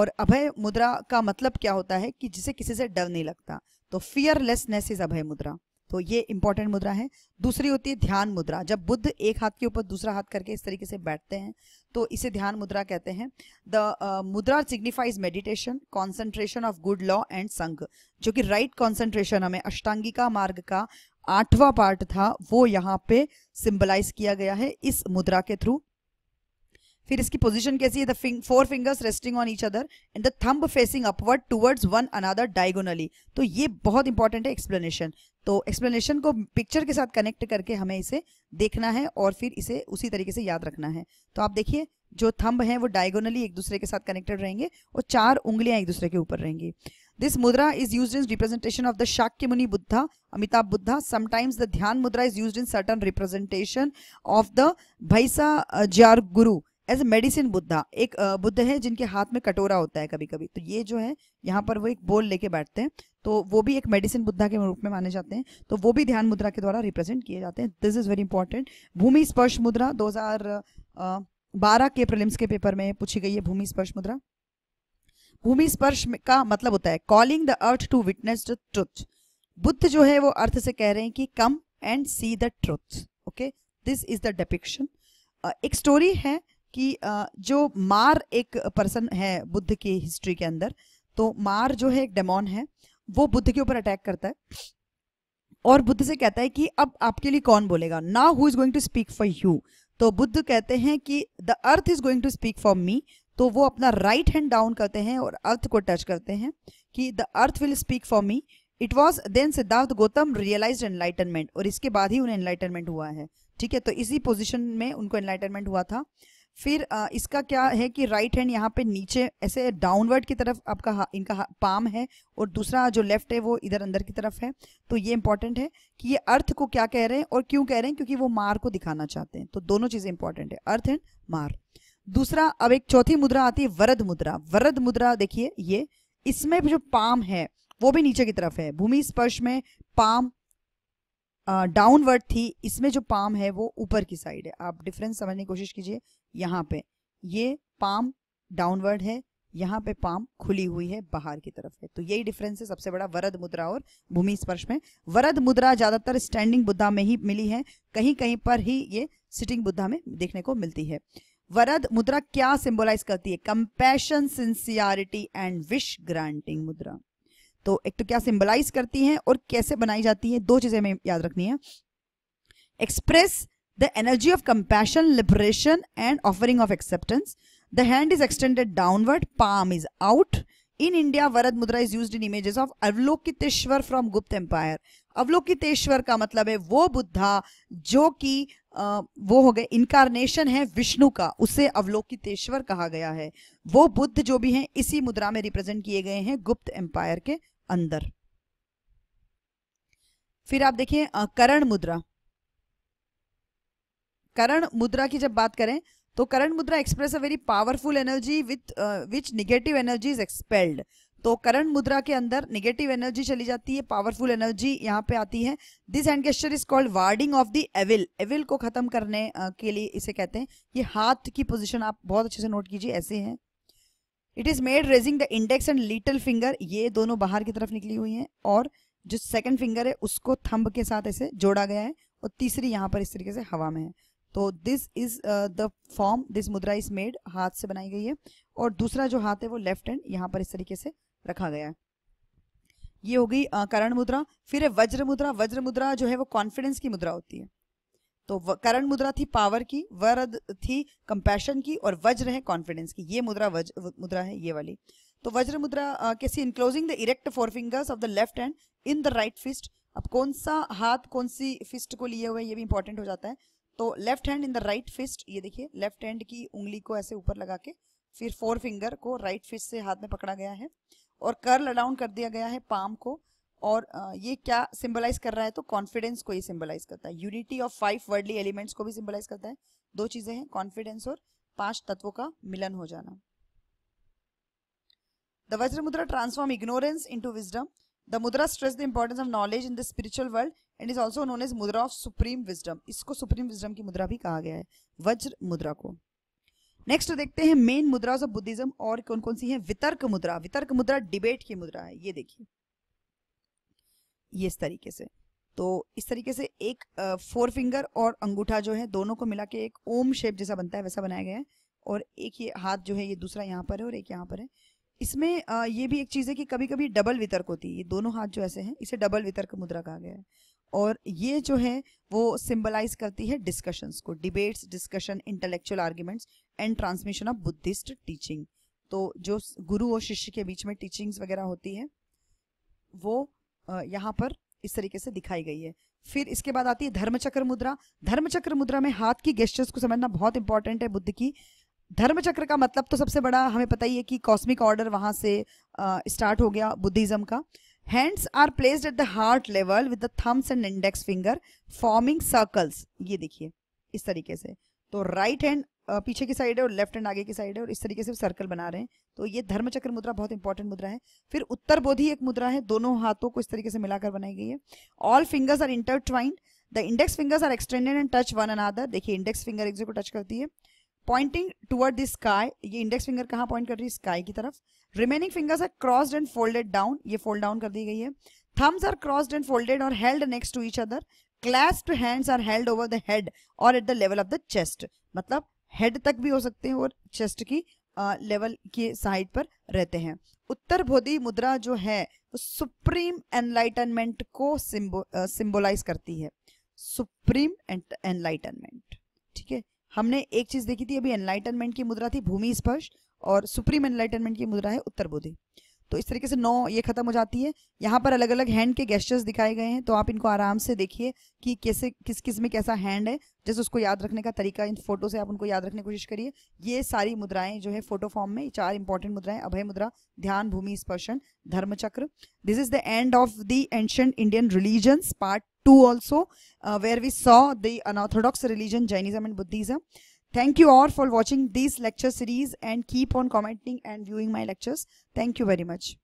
और अभय मुद्रा का मतलब क्या होता है कि जिसे किसी से डर नहीं लगता तो फियरलेसनेस इज अभय मुद्रा तो ये इंपॉर्टेंट मुद्रा है दूसरी होती है ध्यान मुद्रा जब बुद्ध एक हाथ के ऊपर दूसरा हाथ करके इस तरीके से बैठते हैं तो इसे ध्यान मुद्रा कहते हैं the uh, mudra signifies meditation concentration of good law and Sangha जो कि राइट कॉन्सेंट्रेशन हमें अष्टांगिका मार्ग का आठवां पार्ट था वो यहाँ पे सिंबलाइज किया गया है इस मुद्रा के थ्रू फिर इसकी पोजिशन कैसी है the four fingers resting on each other and the thumb facing upward towards one another diagonally तो ये बहुत इंपॉर्टेंट है एक्सप्लेनेशन तो एक्सप्लेनेशन को पिक्चर के साथ कनेक्ट करके हमें इसे देखना है और फिर इसे उसी तरीके से याद रखना है तो आप देखिए जो थंब है वो डायगोनली एक दूसरे के साथ कनेक्टेड रहेंगे और चार उंगलियां एक दूसरे के ऊपर रहेंगी this mudra is use in representation of the Shakya Muni Buddha Amitabha Buddha sometimes the dhyana mudra is use in certain representation of the Bhaisajya guru as a medicine Buddha एक बुद्ध है जिनके हाथ में कटोरा होता है कभी कभी तो ये जो है यहाँ पर वो एक बोल लेके बैठते हैं तो वो भी एक मेडिसिन बुद्धा के रूप में माने जाते हैं तो वो भी ध्यान मुद्रा के द्वारा रिप्रेजेंट किए जाते हैं this is very important bhumi sparsha mudra 2012 के प्रलिम्स के पेपर में पूछी गई है भूमि स्पर्श मुद्रा भूमि स्पर्श का मतलब होता है calling the earth to witness the truth Buddha जो है वो अर्थ से कह रहे हैं कि come and see the truth okay this is the depiction एक स्टोरी है कि जो मार एक पर्सन है बुद्ध की हिस्ट्री के अंदर तो मार जो है एक डेमोन है वो बुद्ध के ऊपर अटैक करता है और बुद्ध से कहता है कि अब आपके लिए कौन बोलेगा ना who is going to speak for you तो बुद्ध कहते हैं कि the earth is going to speak for me तो वो अपना राइट हैंड डाउन करते हैं और अर्थ को टच करते हैं कि the earth will speak for me it was then Siddhartha Gautama realise enlightenment और इसके बाद ही उन्हें एनलाइटनमेंट हुआ है ठीक है तो इसी पोजिशन में उनको एनलाइटनमेंट हुआ था फिर इसका क्या है कि राइट हैंड यहाँ पे नीचे ऐसे डाउनवर्ड की तरफ आपका हा, इनका हा, पाम है और दूसरा जो लेफ्ट है वो इधर अंदर की तरफ है तो ये इंपॉर्टेंट है कि ये अर्थ को क्या कह रहे हैं और क्यों कह रहे हैं क्योंकि वो मार को दिखाना चाहते हैं तो दोनों चीज़ें इंपॉर्टेंट है अर्थ एंड मार दूसरा अब एक चौथी मुद्रा आती है वरद मुद्रा वरद मुद्रा देखिए ये इसमें जो पाम है वो भी नीचे की तरफ है भूमि स्पर्श में पाम डाउनवर्ड थी इसमें जो पाम है वो ऊपर की साइड है आप डिफरेंस समझने की कोशिश कीजिए यहाँ पे ये पाम डाउनवर्ड है यहाँ पे पाम खुली हुई है बाहर की तरफ है तो यही डिफरेंस है सबसे बड़ा वरद मुद्रा और भूमि स्पर्श में वरद मुद्रा ज्यादातर स्टैंडिंग बुद्धा में ही मिली है कहीं कहीं पर ही ये सिटिंग बुद्धा में देखने को मिलती है वरद मुद्रा क्या सिंबलाइज करती है compassion sincerity and wish granting mudra तो एक तो क्या सिंबलाइज करती है और कैसे बनाई जाती है दो चीजें हमें याद रखनी है express the energy of compassion, liberation and offering of acceptance. The hand is extended downward, palm is out. In India, Varad Mudra is used in images of Avalokiteshwar from Gupta Empire. Avalokiteshvara का मतलब है वो बुद्धा जो कि वो हो गए इनकारनेशन है विष्णु का उसे अवलोकितेश्वर कहा गया है वो बुद्ध जो भी हैं इसी मुद्रा में रिप्रेजेंट किए गए हैं गुप्त एम्पायर के अंदर फिर आप देखें करण मुद्रा करण मुद्रा की जब बात करें तो Karana mudra express a very powerful energy with which negative energy is expelled तो करंट मुद्रा के अंदर निगेटिव एनर्जी चली जाती है पावरफुल एनर्जी यहाँ पे आती है this hand gesture is called warding off the evil evil को खत्म करने uh, के लिए इसे कहते हैं ये हाथ की पोजिशन आप बहुत अच्छे से नोट कीजिए ऐसे है it is made raising the index and little finger ये दोनों बाहर की तरफ निकली हुई हैं और जो सेकंड फिंगर है उसको थंब के साथ ऐसे जोड़ा गया है और तीसरी यहाँ पर इस तरीके से हवा में है तो this is the form this mudra is made हाथ से बनाई गई है और दूसरा जो हाथ है वो लेफ्ट हैंड यहाँ पर इस तरीके से रखा गया है ये हो गई uh, करण मुद्रा फिर है वज्र मुद्रा वज्र मुद्रा जो है वो कॉन्फिडेंस की मुद्रा होती है तो करण मुद्रा थी पावर की वरद थी कंपैशन की और वज्र है कॉन्फिडेंस की ये मुद्रा वज मुद्रा है ये वाली तो वज्र मुद्रा uh, कैसी enclosing the erect four fingers of the left hand in the right fist अब कौन सा हाथ कौन सी फिस्ट को लिए हुए ये भी इंपॉर्टेंट हो जाता है तो left hand in the right fist ये देखिए लेफ्ट हैंड की उंगली को ऐसे ऊपर लगा के फिर फोर फिंगर को राइट फिस्ट से हाथ में पकड़ा गया है और कर्ल डाउन कर दिया गया है पाम को और ये क्या सिंबलाइज कर रहा है तो कॉन्फिडेंस को ये सिंबलाइज करता है unity of five worldly elements को भी सिंबलाइज करता है दो चीजें हैं कॉन्फिडेंस और पांच तत्वों का मिलन हो जाना the vajra mudra transform ignorance into wisdom the mudra stress the importance of knowledge in the spiritual world and is also known as mudra of supreme wisdom इसको सुप्रीम विजडम की मुद्रा भी कहा गया है वज्र मुद्रा को नेक्स्ट देखते हैं मेन मुद्राज ऑफ बुद्धिज्म और कौन कौन सी है वितर्क मुद्रा वितर्क मुद्रा डिबेट की मुद्रा है ये देखिए ये इस तरीके से तो इस तरीके से एक फोर फिंगर और अंगूठा जो है दोनों को मिला के एक ओम शेप जैसा बनता है वैसा बनाया गया है और एक ये हाथ जो है ये दूसरा यहाँ पर है और एक यहाँ पर है इसमें ये भी एक चीज़ है कि कभी कभी डबल वितर्क होती है ये दोनों हाथ जो ऐसे हैं इसे डबल वितर्क मुद्रा कहा गया है और ये जो है वो सिंबलाइज करती है डिस्कशंस को debates discussion intellectual arguments and transmission of Buddhist teaching तो जो गुरु और शिष्य के बीच में टीचिंग्स वगैरह होती है वो यहाँ पर इस तरीके से दिखाई गई है फिर इसके बाद आती है धर्मचक्र मुद्रा धर्मचक्र मुद्रा में हाथ की गेस्टर्स को समझना बहुत इंपॉर्टेंट है बुद्ध की धर्मचक्र का मतलब तो सबसे बड़ा हमें पता ही है कि कॉस्मिक ऑर्डर वहां से स्टार्ट हो गया बुद्धिज्म का hands are placed at the heart level with the thumbs and index finger forming circles ये देखिए इस तरीके से तो राइट हैंड पीछे की साइड है और लेफ्ट हैंड आगे की साइड है और इस तरीके से सर्कल बना रहे हैं तो ये धर्मचक्र मुद्रा बहुत इंपॉर्टेंट मुद्रा है फिर उत्तर बोधि एक मुद्रा है दोनों हाथों को इस तरीके से मिलाकर बनाई गई है all fingers are intertwined the index fingers are extended and touch one another देखिए इंडेक्स फिंगर एक को टच करती है पॉइंटिंग टूअर्ड द स्काई ये इंडेक्स फिंगर कहाँ पॉइंट कर रही है स्काई की तरफ remaining fingers are crossed and folded down ये फोल्ड डाउन कर दी गई है thumbs are crossed and folded और held next to each other clasped hands are held over the head और at the level of the chest मतलब हेड तक भी हो सकते हैं और चेस्ट की लेवल के साइड पर रहते हैं उत्तर भोधी मुद्रा जो है वो सुप्रीम एनलाइटनमेंट को सिंबो, सिंबोलाइज करती है सुप्रीम एनलाइटनमेंट ठीक है हमने एक चीज देखी थी अभी एनलाइटनमेंट की मुद्रा थी भूमि स्पर्श और सुप्रीम एनलाइटनमेंट की मुद्रा है उत्तर बोधि तो इस तरीके से नौ ये खत्म हो जाती है यहाँ पर अलग अलग हैंड के गेस्टर्स दिखाए गए हैं तो आप इनको आराम से देखिए कि कैसे किस किस में कैसा हैंड है जैसे उसको याद रखने का तरीका इन फोटो से आप उनको याद रखने की कोशिश करिए ये सारी मुद्राएं जो है फोटो फॉर्म में चार इंपॉर्टेंट मुद्राएं अभय मुद्रा ध्यान भूमि sparshana dharma chakra this is the end of the ancient Indian religions part two also where we saw the unorthodox religion Jainism and Buddhism Thank you all for watching this lecture series and keep on commenting and viewing my lectures. Thank you very much.